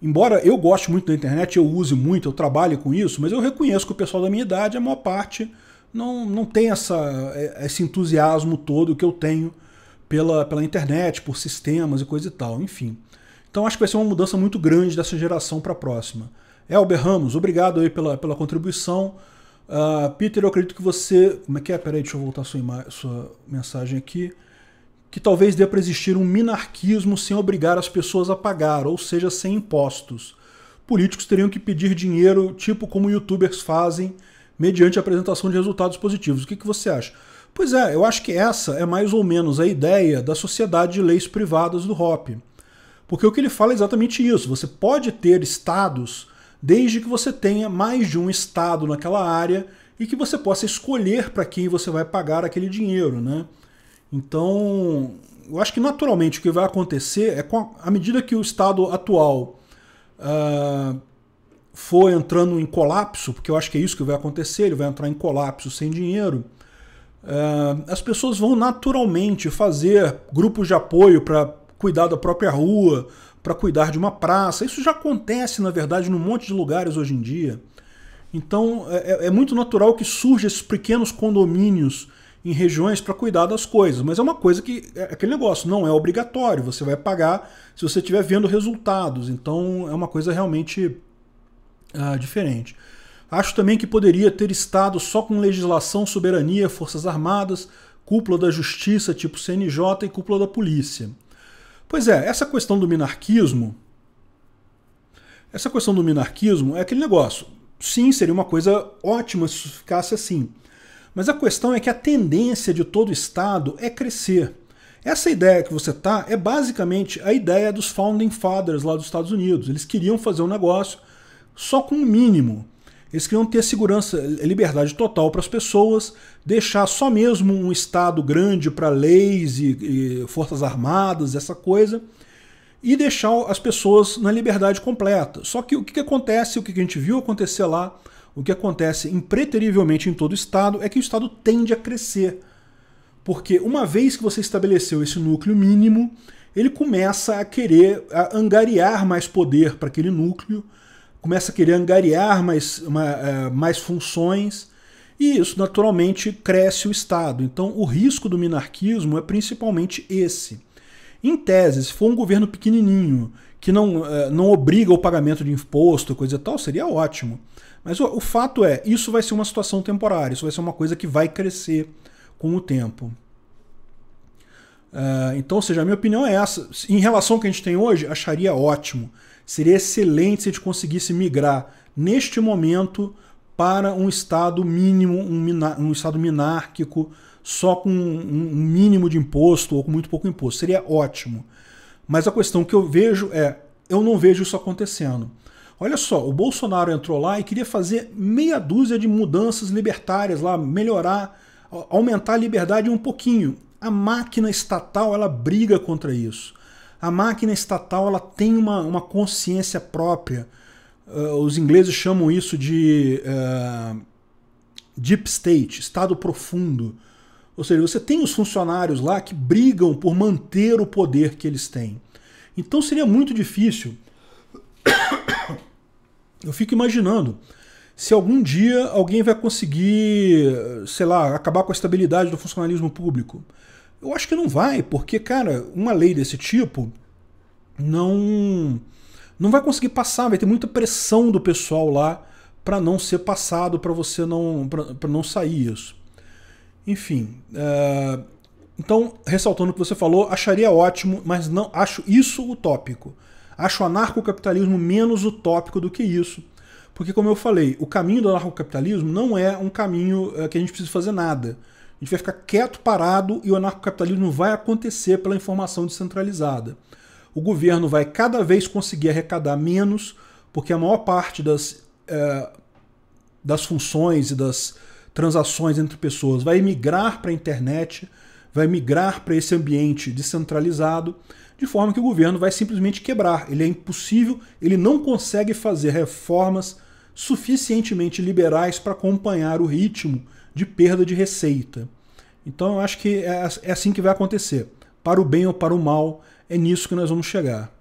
Embora eu goste muito da internet, eu use muito, eu trabalho com isso, mas eu reconheço que o pessoal da minha idade, a maior parte, não, não tem essa, é, esse entusiasmo todo que eu tenho pela, pela internet, por sistemas e coisa e tal, enfim. Então acho que vai ser uma mudança muito grande dessa geração para a próxima. Elber Ramos, obrigado aí pela, pela contribuição. Uh, Peter, eu acredito que você. Como é que é? Peraí, deixa eu voltar sua, sua mensagem aqui. Que talvez dê para existir um minarquismo sem obrigar as pessoas a pagar, ou seja, sem impostos. Políticos teriam que pedir dinheiro, tipo como youtubers fazem, mediante a apresentação de resultados positivos. O que, que você acha? Pois é, eu acho que essa é mais ou menos a ideia da sociedade de leis privadas do Hoppe. Porque o que ele fala é exatamente isso. Você pode ter estados desde que você tenha mais de um estado naquela área e que você possa escolher para quem você vai pagar aquele dinheiro, né? Então, eu acho que naturalmente o que vai acontecer é com a, à medida que o estado atual uh, for entrando em colapso, porque eu acho que é isso que vai acontecer, ele vai entrar em colapso sem dinheiro. Ah, as pessoas vão naturalmente fazer grupos de apoio para cuidar da própria rua, para cuidar de uma praça. Isso já acontece, na verdade, num monte de lugares hoje em dia. Então é, é, é muito natural que surjam esses pequenos condomínios em regiões para cuidar das coisas, mas é uma coisa que é, é aquele negócio não é obrigatório. Você vai pagar se você estiver vendo resultados. Então é uma coisa realmente uh, diferente. Acho também que poderia ter estado só com legislação, soberania, forças armadas, cúpula da justiça, tipo CNJ e cúpula da polícia. Pois é, essa questão do minarquismo. Essa questão do minarquismo é aquele negócio. Sim, seria uma coisa ótima se ficasse assim. Mas a questão é que a tendência de todo Estado é crescer. Essa ideia que você tá é basicamente a ideia dos Founding Fathers lá dos Estados Unidos. Eles queriam fazer um negócio só com o um mínimo. Eles queriam ter segurança, liberdade total para as pessoas, deixar só mesmo um Estado grande para leis e, e, forças armadas, essa coisa, e deixar as pessoas na liberdade completa. Só que o que, que acontece, o que, que a gente viu acontecer lá, o que acontece impreterivelmente em todo o Estado, é que o Estado tende a crescer. Porque uma vez que você estabeleceu esse núcleo mínimo, ele começa a querer a angariar mais poder para aquele núcleo começa a querer angariar mais, uma, é, mais funções, e isso naturalmente cresce o Estado. Então, o risco do minarquismo é principalmente esse. Em tese, se for um governo pequenininho, que não, é, não obriga o pagamento de imposto, coisa e tal, seria ótimo. Mas o, o fato é, isso vai ser uma situação temporária, isso vai ser uma coisa que vai crescer com o tempo. Uh, então, ou seja, a minha opinião é essa. Em relação ao que a gente tem hoje, acharia ótimo. Seria excelente se a gente conseguisse migrar neste momento para um estado mínimo, um, um estado minárquico, só com um mínimo de imposto ou com muito pouco imposto. Seria ótimo. Mas a questão que eu vejo é, eu não vejo isso acontecendo. Olha só, o Bolsonaro entrou lá e queria fazer meia dúzia de mudanças libertárias lá, melhorar, aumentar a liberdade um pouquinho. A máquina estatal, ela briga contra isso. A máquina estatal ela tem uma, uma consciência própria. Uh, os ingleses chamam isso de uh, deep state, estado profundo. Ou seja, você tem os funcionários lá que brigam por manter o poder que eles têm. Então seria muito difícil. Eu fico imaginando se algum dia alguém vai conseguir, sei lá, acabar com a estabilidade do funcionalismo público. Eu acho que não vai, porque, cara, uma lei desse tipo não não vai conseguir passar, vai ter muita pressão do pessoal lá para não ser passado, para você não para não sair isso. Enfim, é, então ressaltando o que você falou, acharia ótimo, mas não acho isso utópico. Acho o anarcocapitalismo menos utópico do que isso, porque como eu falei, o caminho do anarcocapitalismo não é um caminho é, que a gente precisa fazer nada a gente vai ficar quieto, parado e o anarcocapitalismo vai acontecer pela informação descentralizada. O governo vai cada vez conseguir arrecadar menos, porque a maior parte das, é, das funções e das transações entre pessoas vai migrar para a internet, vai migrar para esse ambiente descentralizado, de forma que o governo vai simplesmente quebrar. Ele é impossível, ele não consegue fazer reformas suficientemente liberais para acompanhar o ritmo de perda de receita. Então eu acho que é, é assim que vai acontecer. Para o bem ou para o mal, é nisso que nós vamos chegar.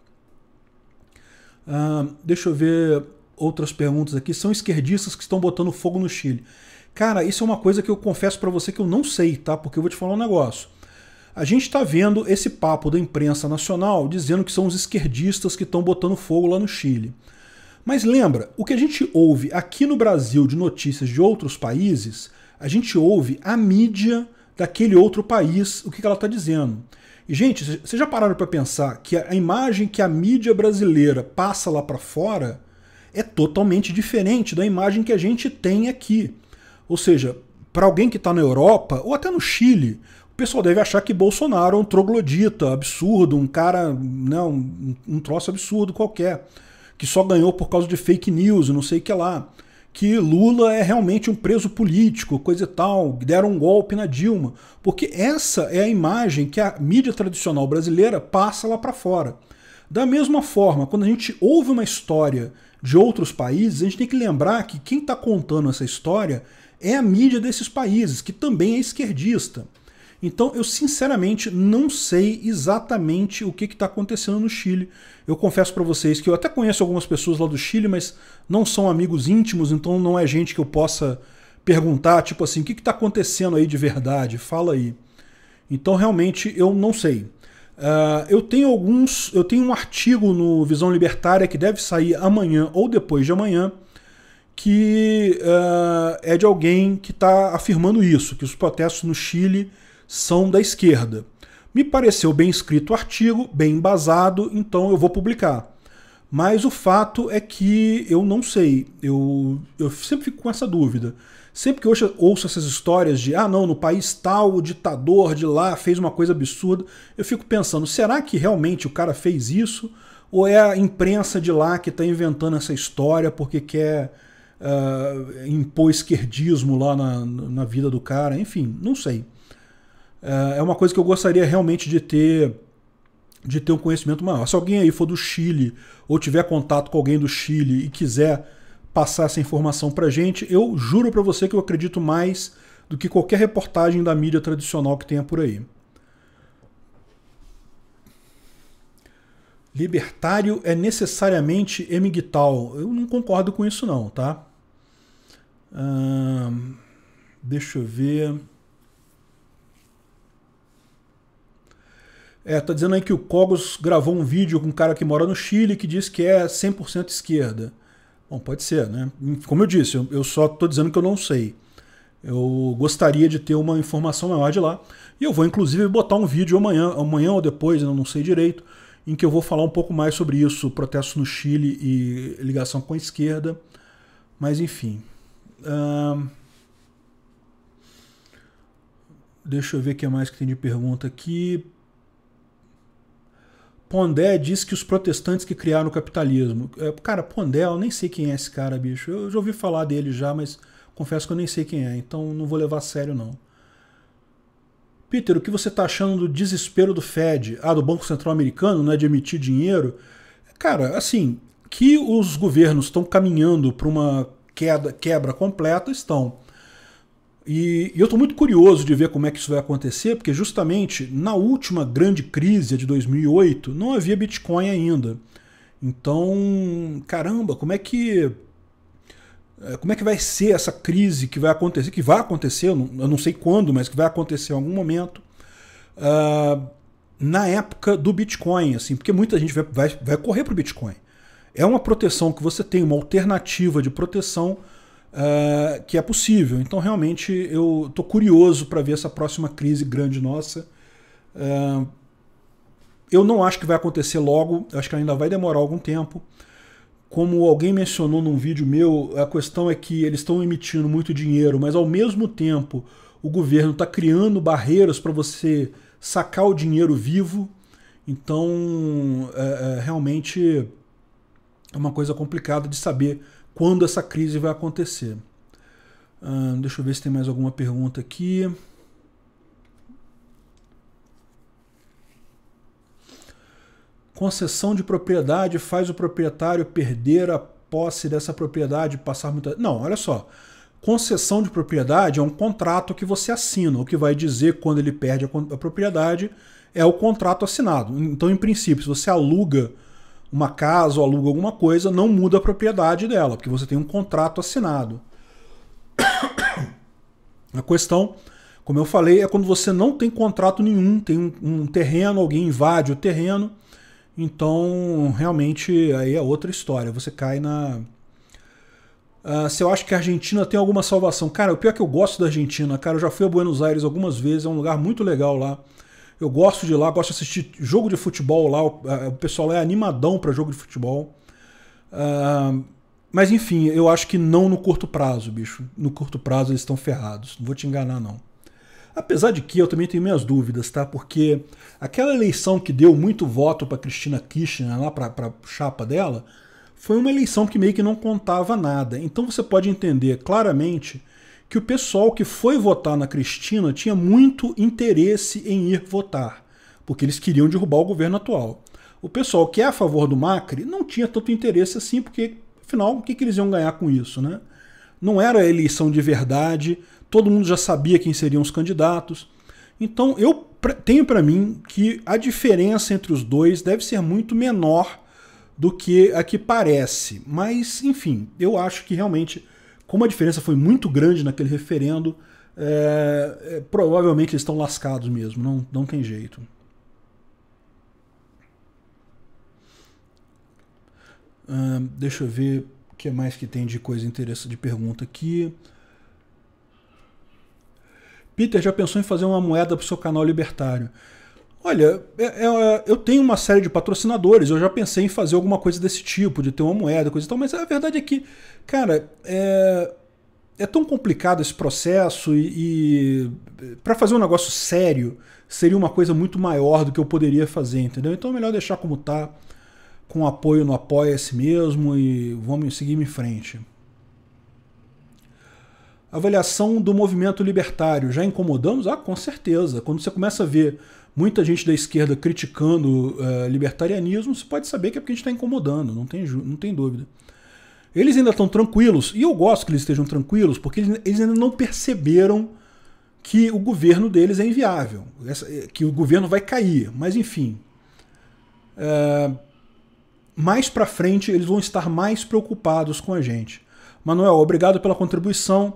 deixa eu ver outras perguntas aqui. São esquerdistas que estão botando fogo no Chile. Cara, isso é uma coisa que eu confesso para você que eu não sei, tá? Porque eu vou te falar um negócio. A gente está vendo esse papo da imprensa nacional dizendo que são os esquerdistas que estão botando fogo lá no Chile. Mas lembra, o que a gente ouve aqui no Brasil de notícias de outros países a gente ouve a mídia daquele outro país o que, ela está dizendo. E, gente, vocês já pararam para pensar que a imagem que a mídia brasileira passa lá para fora é totalmente diferente da imagem que a gente tem aqui. Ou seja, para alguém que está na Europa ou até no Chile, o pessoal deve achar que Bolsonaro é um troglodita, absurdo, um cara, né, um, um troço absurdo qualquer, que só ganhou por causa de fake news e não sei o que lá que Lula é realmente um preso político, coisa e tal, deram um golpe na Dilma, porque essa é a imagem que a mídia tradicional brasileira passa lá para fora. Da mesma forma, quando a gente ouve uma história de outros países, a gente tem que lembrar que quem está contando essa história é a mídia desses países, que também é esquerdista. Então eu sinceramente não sei exatamente o que está acontecendo no Chile. Eu confesso para vocês que eu até conheço algumas pessoas lá do Chile, mas não são amigos íntimos, então não é gente que eu possa perguntar, tipo assim, o que está acontecendo aí de verdade? Fala aí. Então realmente eu não sei. Uh, eu tenho alguns, eu tenho um artigo no Visão Libertária que deve sair amanhã ou depois de amanhã, que uh, é de alguém que está afirmando isso, que os protestos no Chile são da esquerda. Me pareceu bem escrito o artigo, bem embasado, então eu vou publicar. Mas o fato é que eu não sei. Eu, eu sempre fico com essa dúvida. Sempre que eu ouço essas histórias de, ah, não, no país tal, o ditador de lá fez uma coisa absurda, eu fico pensando, será que realmente o cara fez isso? Ou é a imprensa de lá que está inventando essa história porque quer uh, impor esquerdismo lá na, na vida do cara? Enfim, não sei. É, é uma coisa que eu gostaria realmente de ter de ter um conhecimento maior. Se alguém aí for do Chile ou tiver contato com alguém do Chile e quiser passar essa informação para gente, eu juro para você que eu acredito mais do que qualquer reportagem da mídia tradicional que tenha por aí. Libertário é necessariamente emigital. Eu não concordo com isso não, tá? deixa eu ver. É, tá dizendo aí que o Cogos gravou um vídeo com um cara que mora no Chile que diz que é 100% esquerda. Bom, pode ser, né? Como eu disse, eu, só estou dizendo que eu não sei. Eu gostaria de ter uma informação maior de lá. E eu vou, inclusive, botar um vídeo amanhã, amanhã ou depois, eu não sei direito, em que eu vou falar um pouco mais sobre isso, protestos no Chile e ligação com a esquerda. Mas, enfim. Deixa eu ver o que mais que tem de pergunta aqui. Pondé diz que os protestantes que criaram o capitalismo. É, cara, Pondé, eu nem sei quem é esse cara, bicho. Eu já ouvi falar dele já, mas confesso que eu nem sei quem é, então não vou levar a sério, não. Peter, o que você está achando do desespero do Fed, ah, do Banco Central Americano, né, de emitir dinheiro? Cara, assim, que os governos estão caminhando para uma queda, quebra completa, estão. E, e eu estou muito curioso de ver como é que isso vai acontecer, porque justamente na última grande crise de 2008 não havia Bitcoin ainda. Então, caramba, como é que eh, como é que vai ser essa crise que vai acontecer, que vai acontecer, eu não sei quando, mas que vai acontecer em algum momento, uh, na época do Bitcoin, assim, porque muita gente vai, vai, vai correr para o Bitcoin. É uma proteção que você tem, uma alternativa de proteção ah, que é possível. Então, realmente, eu estou curioso para ver essa próxima crise grande nossa. Uh, eu não acho que vai acontecer logo, acho que ainda vai demorar algum tempo. Como alguém mencionou num vídeo meu, a questão é que eles estão emitindo muito dinheiro, mas ao mesmo tempo o governo está criando barreiras para você sacar o dinheiro vivo. Então, é, é, realmente é uma coisa complicada de saber quando essa crise vai acontecer. deixa eu ver se tem mais alguma pergunta aqui. Concessão de propriedade faz o proprietário perder a posse dessa propriedade, e passar muita. Não, olha só. Concessão de propriedade é um contrato que você assina. O que vai dizer quando ele perde a, propriedade é o contrato assinado. Então, em princípio, se você aluga uma casa ou aluga alguma coisa, não muda a propriedade dela, porque você tem um contrato assinado. A questão, como eu falei, é quando você não tem contrato nenhum, tem um, um terreno, alguém invade o terreno, então realmente aí é outra história. Você cai na. Uh, se eu acho que a Argentina tem alguma salvação. Cara, o pior é que eu gosto da Argentina, cara. Eu já fui a Buenos Aires algumas vezes, é um lugar muito legal lá. Eu gosto de ir lá, gosto de assistir jogo de futebol lá. O, é, o pessoal é animadão para jogo de futebol. Uh, mas enfim, eu acho que não no curto prazo, bicho. No curto prazo eles estão ferrados. Não vou te enganar, não. Apesar de que eu também tenho minhas dúvidas, tá? Porque aquela eleição que deu muito voto para Cristina Kirchner lá para chapa dela foi uma eleição que meio que não contava nada. Então você pode entender claramente que o pessoal que foi votar na Cristina tinha muito interesse em ir votar, porque eles queriam derrubar o governo atual. O pessoal que é a favor do Macri não tinha tanto interesse assim, porque, afinal, o que, que eles iam ganhar com isso, né? Não era eleição de verdade, todo mundo já sabia quem seriam os candidatos. Então, eu tenho para mim que a diferença entre os dois deve ser muito menor do que a que parece. Mas, enfim, eu acho que realmente como a diferença foi muito grande naquele referendo, é, é, provavelmente eles estão lascados mesmo, não, não tem jeito. deixa eu ver o que mais que tem de coisa interessante de pergunta aqui. Peter já pensou em fazer uma moeda para o seu canal libertário? Olha, é, é, é, eu tenho uma série de patrocinadores, eu já pensei em fazer alguma coisa desse tipo, de ter uma moeda, coisa e tal, mas a verdade é que, cara, é, é tão complicado esse processo e, e para fazer um negócio sério seria uma coisa muito maior do que eu poderia fazer, entendeu? Então é melhor deixar como tá, com apoio no Apoia-se mesmo e vamos seguir em frente. Avaliação do movimento libertário. Já incomodamos? Ah, com certeza. Quando você começa a ver muita gente da esquerda criticando uh, libertarianismo, você pode saber que é porque a gente está incomodando, não tem, não tem dúvida. Eles ainda estão tranquilos, e eu gosto que eles estejam tranquilos, porque eles, eles ainda não perceberam que o governo deles é inviável, essa, eh, que o governo vai cair, mas enfim. Uh, mais para frente eles vão estar mais preocupados com a gente. Manuel, obrigado pela contribuição.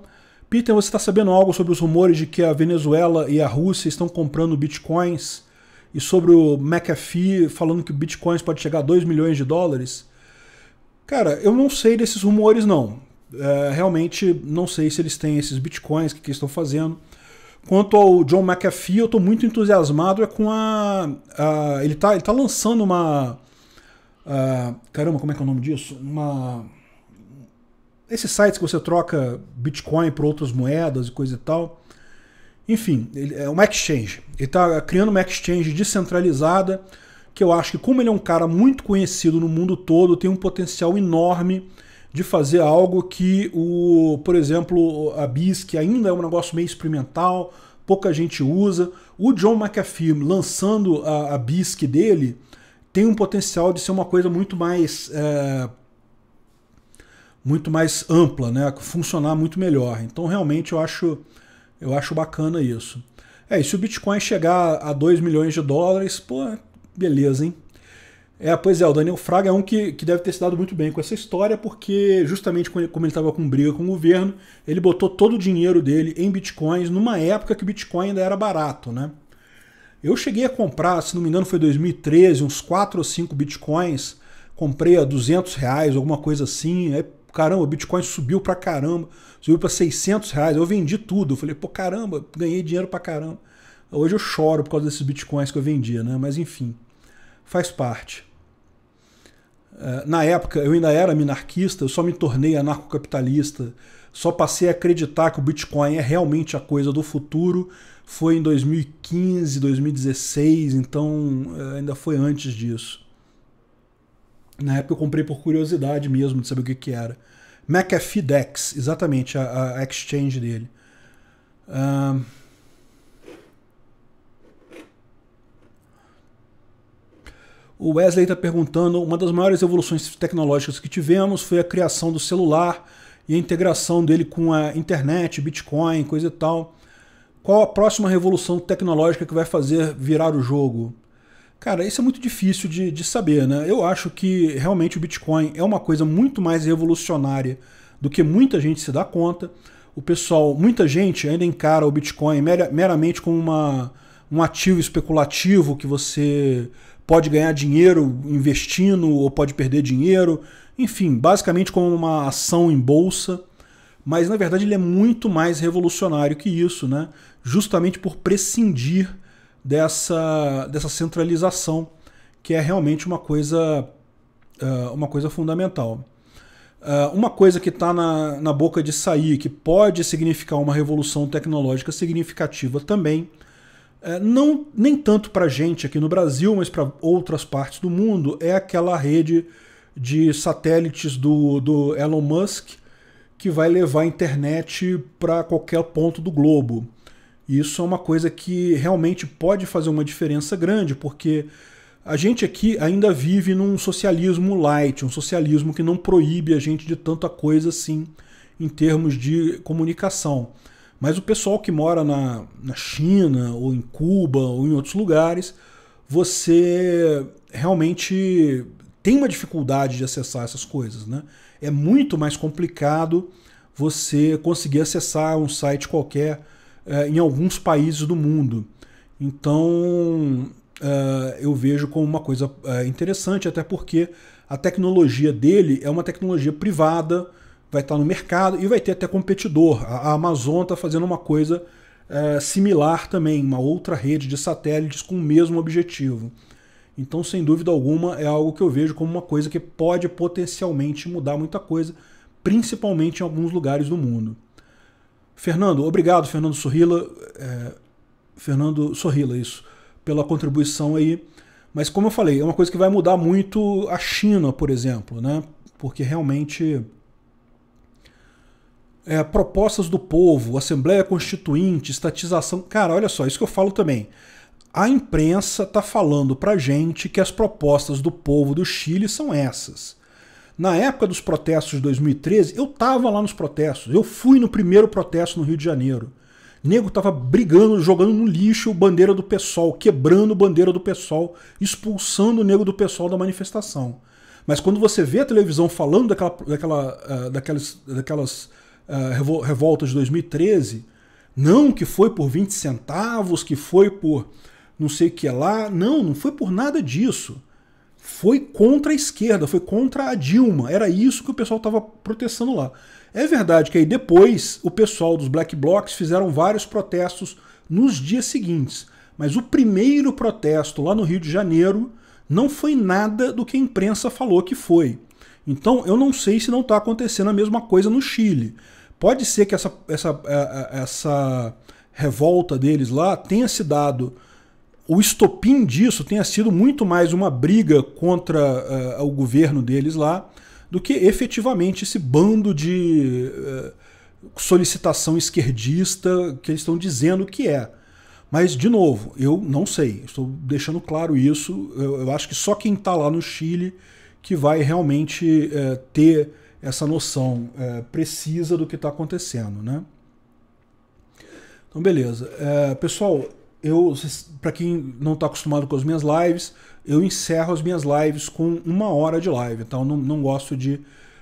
Peter, você está sabendo algo sobre os rumores de que a Venezuela e a Rússia estão comprando bitcoins? E sobre o McAfee falando que bitcoins pode chegar a 2 milhões de dólares? Cara, eu não sei desses rumores, não. É, realmente não sei se eles têm esses bitcoins, o que, que estão fazendo. Quanto ao John McAfee, eu estou muito entusiasmado é com a, a. ele, está, ele tá lançando uma. A, ah, caramba, como é que é o nome disso? Uma esses sites que você troca Bitcoin por outras moedas e coisa e tal. Enfim, ele, é uma exchange. Ele está criando uma exchange descentralizada que eu acho que, como ele é um cara muito conhecido no mundo todo, tem um potencial enorme de fazer algo que, o, por exemplo, a BIS, que ainda é um negócio meio experimental, pouca gente usa. O John McAfee lançando a, a BISC dele tem um potencial de ser uma coisa muito mais é, muito mais ampla, né? funcionar muito melhor. Então realmente eu acho, eu acho bacana isso. É, e se o Bitcoin chegar a 2 milhões de dólares, pô, beleza, hein? É, pois é, o Daniel Fraga é um que, que deve ter se dado muito bem com essa história, porque justamente quando, como ele estava com briga com o governo, ele botou todo o dinheiro dele em bitcoins numa época que o Bitcoin ainda era barato, né? Eu cheguei a comprar, se não me engano foi 2013, uns 4 ou 5 bitcoins, comprei a 200 reais, alguma coisa assim, aí é Caramba, o Bitcoin subiu pra caramba, subiu pra 600 reais. Eu vendi tudo. Eu falei, pô, caramba, ganhei dinheiro pra caramba. Hoje eu choro por causa desses bitcoins que eu vendia, né? Mas enfim, faz parte. É, na época, eu ainda era minarquista, eu só me tornei anarcocapitalista, só passei a acreditar que o Bitcoin é realmente a coisa do futuro. Foi em 2015, 2016, então é, ainda foi antes disso. Na época eu comprei por curiosidade mesmo de saber o que, que era. McAfee Dex, exatamente, a, a exchange dele. O Wesley está perguntando: uma das maiores evoluções tecnológicas que tivemos foi a criação do celular e a integração dele com a internet, Bitcoin, coisa e tal. Qual a próxima revolução tecnológica que vai fazer virar o jogo? Cara, isso é muito difícil de, de saber, né? Eu acho que realmente o Bitcoin é uma coisa muito mais revolucionária do que muita gente se dá conta. O pessoal, muita gente ainda encara o Bitcoin meramente como uma, um ativo especulativo que você pode ganhar dinheiro investindo ou pode perder dinheiro, enfim, basicamente como uma ação em bolsa. Mas na verdade ele é muito mais revolucionário que isso, né? Justamente por prescindir dessa, dessa centralização, que é realmente uma coisa, ah, uma coisa fundamental. Ah, uma coisa que está na, na boca de sair, que pode significar uma revolução tecnológica significativa também, é, não, nem tanto para a gente aqui no Brasil, mas para outras partes do mundo, é aquela rede de satélites do, do Elon Musk que vai levar a internet para qualquer ponto do globo. Isso é uma coisa que realmente pode fazer uma diferença grande, porque a gente aqui ainda vive num socialismo light, um socialismo que não proíbe a gente de tanta coisa assim em termos de comunicação. Mas o pessoal que mora na, na China, ou em Cuba, ou em outros lugares, você realmente tem uma dificuldade de acessar essas coisas. Né? É muito mais complicado você conseguir acessar um site qualquer é, em alguns países do mundo. Então é, eu vejo como uma coisa é, interessante, até porque a tecnologia dele é uma tecnologia privada, vai estar no mercado e vai ter até competidor. A, a Amazon está fazendo uma coisa similar também, uma outra rede de satélites com o mesmo objetivo. Então, sem dúvida alguma, é algo que eu vejo como uma coisa que pode potencialmente mudar muita coisa, principalmente em alguns lugares do mundo. Fernando, obrigado, Fernando Sorrila. É, Fernando Sorrila, isso, pela contribuição aí. Mas como eu falei, é uma coisa que vai mudar muito a China, por exemplo, né? Porque realmente é, propostas do povo, Assembleia Constituinte, estatização. Cara, olha só, isso que eu falo também. A imprensa tá falando pra gente que as propostas do povo do Chile são essas. Na época dos protestos de 2013, eu estava lá nos protestos. Eu fui no primeiro protesto no Rio de Janeiro. Nego tava brigando, jogando no lixo bandeira do PSOL, quebrando bandeira do PSOL, expulsando o nego do PSOL da manifestação. Mas quando você vê a televisão falando daquela, daquela, uh, daquelas, daquelas uh, revoltas de 2013, não que foi por 20 centavos, que foi por não sei o que lá, não, não foi por nada disso foi contra a esquerda, foi contra a Dilma. Era isso que o pessoal estava protestando lá. É verdade que aí depois o pessoal dos Black Blocs fizeram vários protestos nos dias seguintes. Mas o primeiro protesto lá no Rio de Janeiro não foi nada do que a imprensa falou que foi. Então eu não sei se não está acontecendo a mesma coisa no Chile. Pode ser que essa, essa, eh, eh, essa revolta deles lá tenha se dado o estopim disso tenha sido muito mais uma briga contra uh, o governo deles lá do que efetivamente esse bando de uh, solicitação esquerdista que eles estão dizendo que é. Mas, de novo, eu não sei, estou deixando claro isso. Eu, eu acho que só quem está lá no Chile que vai realmente uh, ter essa noção precisa do que está acontecendo. Né? Então, beleza. pessoal, eu para quem não está acostumado com as minhas lives, eu encerro as minhas lives com uma hora de live. Então não, não gosto de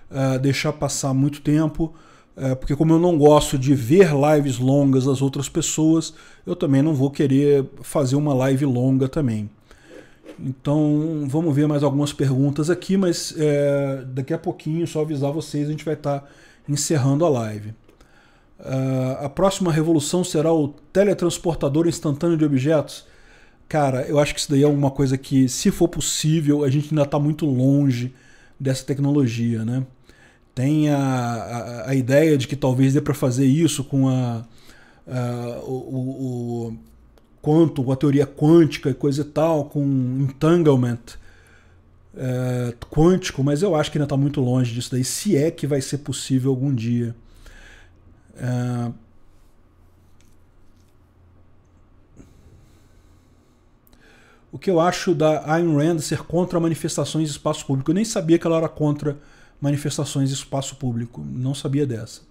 uh, deixar passar muito tempo, uh, porque como eu não gosto de ver lives longas das outras pessoas, eu também não vou querer fazer uma live longa também. Então vamos ver mais algumas perguntas aqui, mas uh, daqui a pouquinho, só avisar vocês, a gente vai estar tá encerrando a live. Uh, a próxima revolução será o teletransportador instantâneo de objetos. Cara, eu acho que isso daí é uma coisa que, se for possível, a gente ainda está muito longe dessa tecnologia, né? Tem a, a, a ideia de que talvez dê para fazer isso com a, a o, o, o quanto, com a teoria quântica e coisa e tal, com entanglement é, quântico, mas eu acho que ainda está muito longe disso daí, se é que vai ser possível algum dia o que eu acho da Ayn Rand ser contra manifestações em espaço público? Eu nem sabia que ela era contra manifestações em espaço público. Não sabia dessa.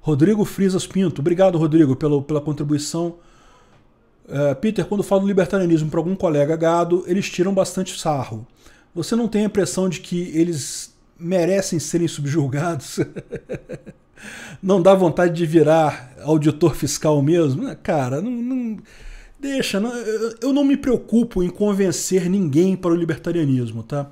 Rodrigo Frisas Pinto. Obrigado, Rodrigo, pela, pela contribuição. Uh, Peter, quando falo libertarianismo para algum colega gado, eles tiram bastante sarro. Você não tem a impressão de que eles merecem serem subjulgados. não dá vontade de virar auditor fiscal mesmo? Ah, cara, não, não deixa. Não, eu não me preocupo em convencer ninguém para o libertarianismo, tá?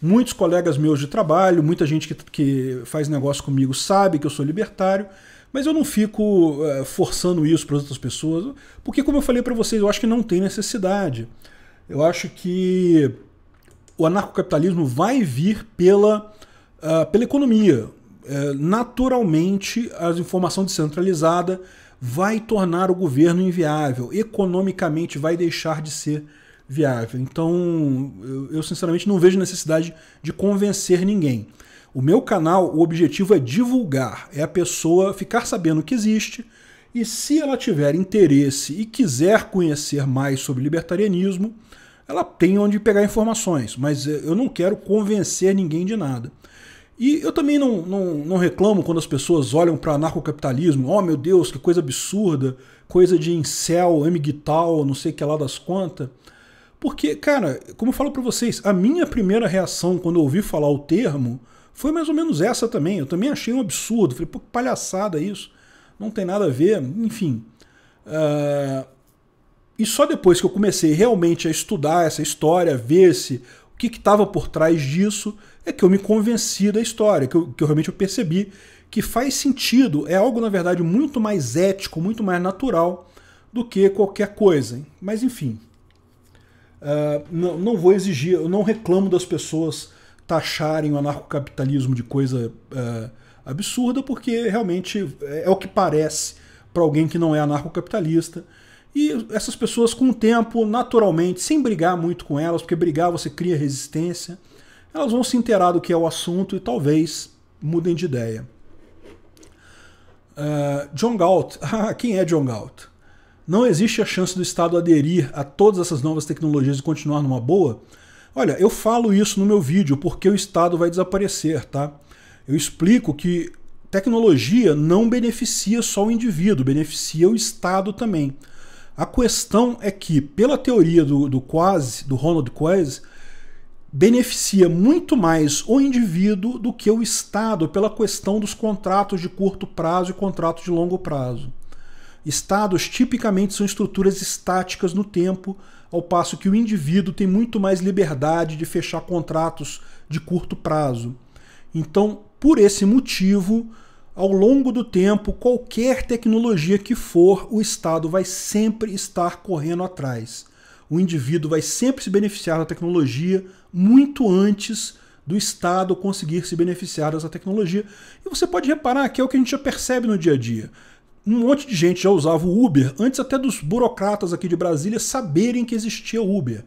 Muitos colegas meus de trabalho, muita gente que, que faz negócio comigo sabe que eu sou libertário, mas eu não fico eh, forçando isso para outras pessoas, porque, como eu falei para vocês, eu acho que não tem necessidade. Eu acho que o anarcocapitalismo vai vir pela ah, pela economia. É, naturalmente, a informação descentralizada vai tornar o governo inviável, economicamente vai deixar de ser viável. Então, eu, eu sinceramente não vejo necessidade de convencer ninguém. O meu canal, o objetivo é divulgar, é a pessoa ficar sabendo que existe e se ela tiver interesse e quiser conhecer mais sobre libertarianismo, ela tem onde pegar informações, mas eh, eu não quero convencer ninguém de nada. E eu também não, não, não reclamo quando as pessoas olham para anarcocapitalismo, oh meu Deus, que coisa absurda, coisa de incel, amigital, não sei que lá das quantas. Porque, cara, como eu falo para vocês, a minha primeira reação quando eu ouvi falar o termo foi mais ou menos essa também. Eu também achei um absurdo, falei, pô, que palhaçada isso, não tem nada a ver, enfim. Uh... E só depois que eu comecei realmente a estudar essa história, ver se o que estava por trás disso, é que eu me convenci da história, que eu, que eu realmente eu percebi que faz sentido, é algo, na verdade, muito mais ético, muito mais natural do que qualquer coisa. Hein? Mas enfim, uh, não, não, vou exigir, eu não reclamo das pessoas taxarem o anarcocapitalismo de coisa uh, absurda, porque realmente é, é o que parece para alguém que não é anarcocapitalista. E essas pessoas, com o tempo, naturalmente, sem brigar muito com elas, porque brigar você cria resistência elas vão se inteirar do que é o assunto e talvez mudem de ideia. Uh, John Galt. Quem é John Galt? Não existe a chance do Estado aderir a todas essas novas tecnologias e continuar numa boa? Olha, eu falo isso no meu vídeo porque o Estado vai desaparecer, tá? Eu explico que tecnologia não beneficia só o indivíduo, beneficia o Estado também. A questão é que, pela teoria do, do Quase, do Ronald Quase, beneficia muito mais o indivíduo do que o Estado pela questão dos contratos de curto prazo e contratos de longo prazo. Estados tipicamente são estruturas estáticas no tempo, ao passo que o indivíduo tem muito mais liberdade de fechar contratos de curto prazo. Então, por esse motivo, ao longo do tempo, qualquer tecnologia que for, o Estado vai sempre estar correndo atrás. O indivíduo vai sempre se beneficiar da tecnologia, muito antes do Estado conseguir se beneficiar dessa tecnologia. E você pode reparar que é o que a gente já percebe no dia a dia. Um monte de gente já usava o Uber antes até dos burocratas aqui de Brasília saberem que existia o Uber.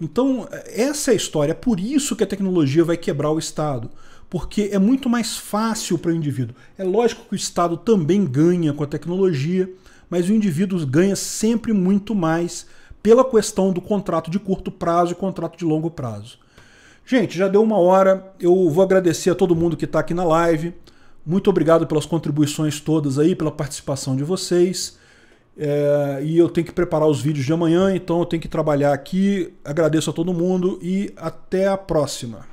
Então, essa é a história. É por isso que a tecnologia vai quebrar o Estado. Porque é muito mais fácil para o indivíduo. É lógico que o Estado também ganha com a tecnologia, mas o indivíduo ganha sempre muito mais pela questão do contrato de curto prazo e contrato de longo prazo. Gente, já deu uma hora. Eu vou agradecer a todo mundo que está aqui na live. Muito obrigado pelas contribuições todas aí, pela participação de vocês. É, e eu tenho que preparar os vídeos de amanhã, então eu tenho que trabalhar aqui. Agradeço a todo mundo e até a próxima.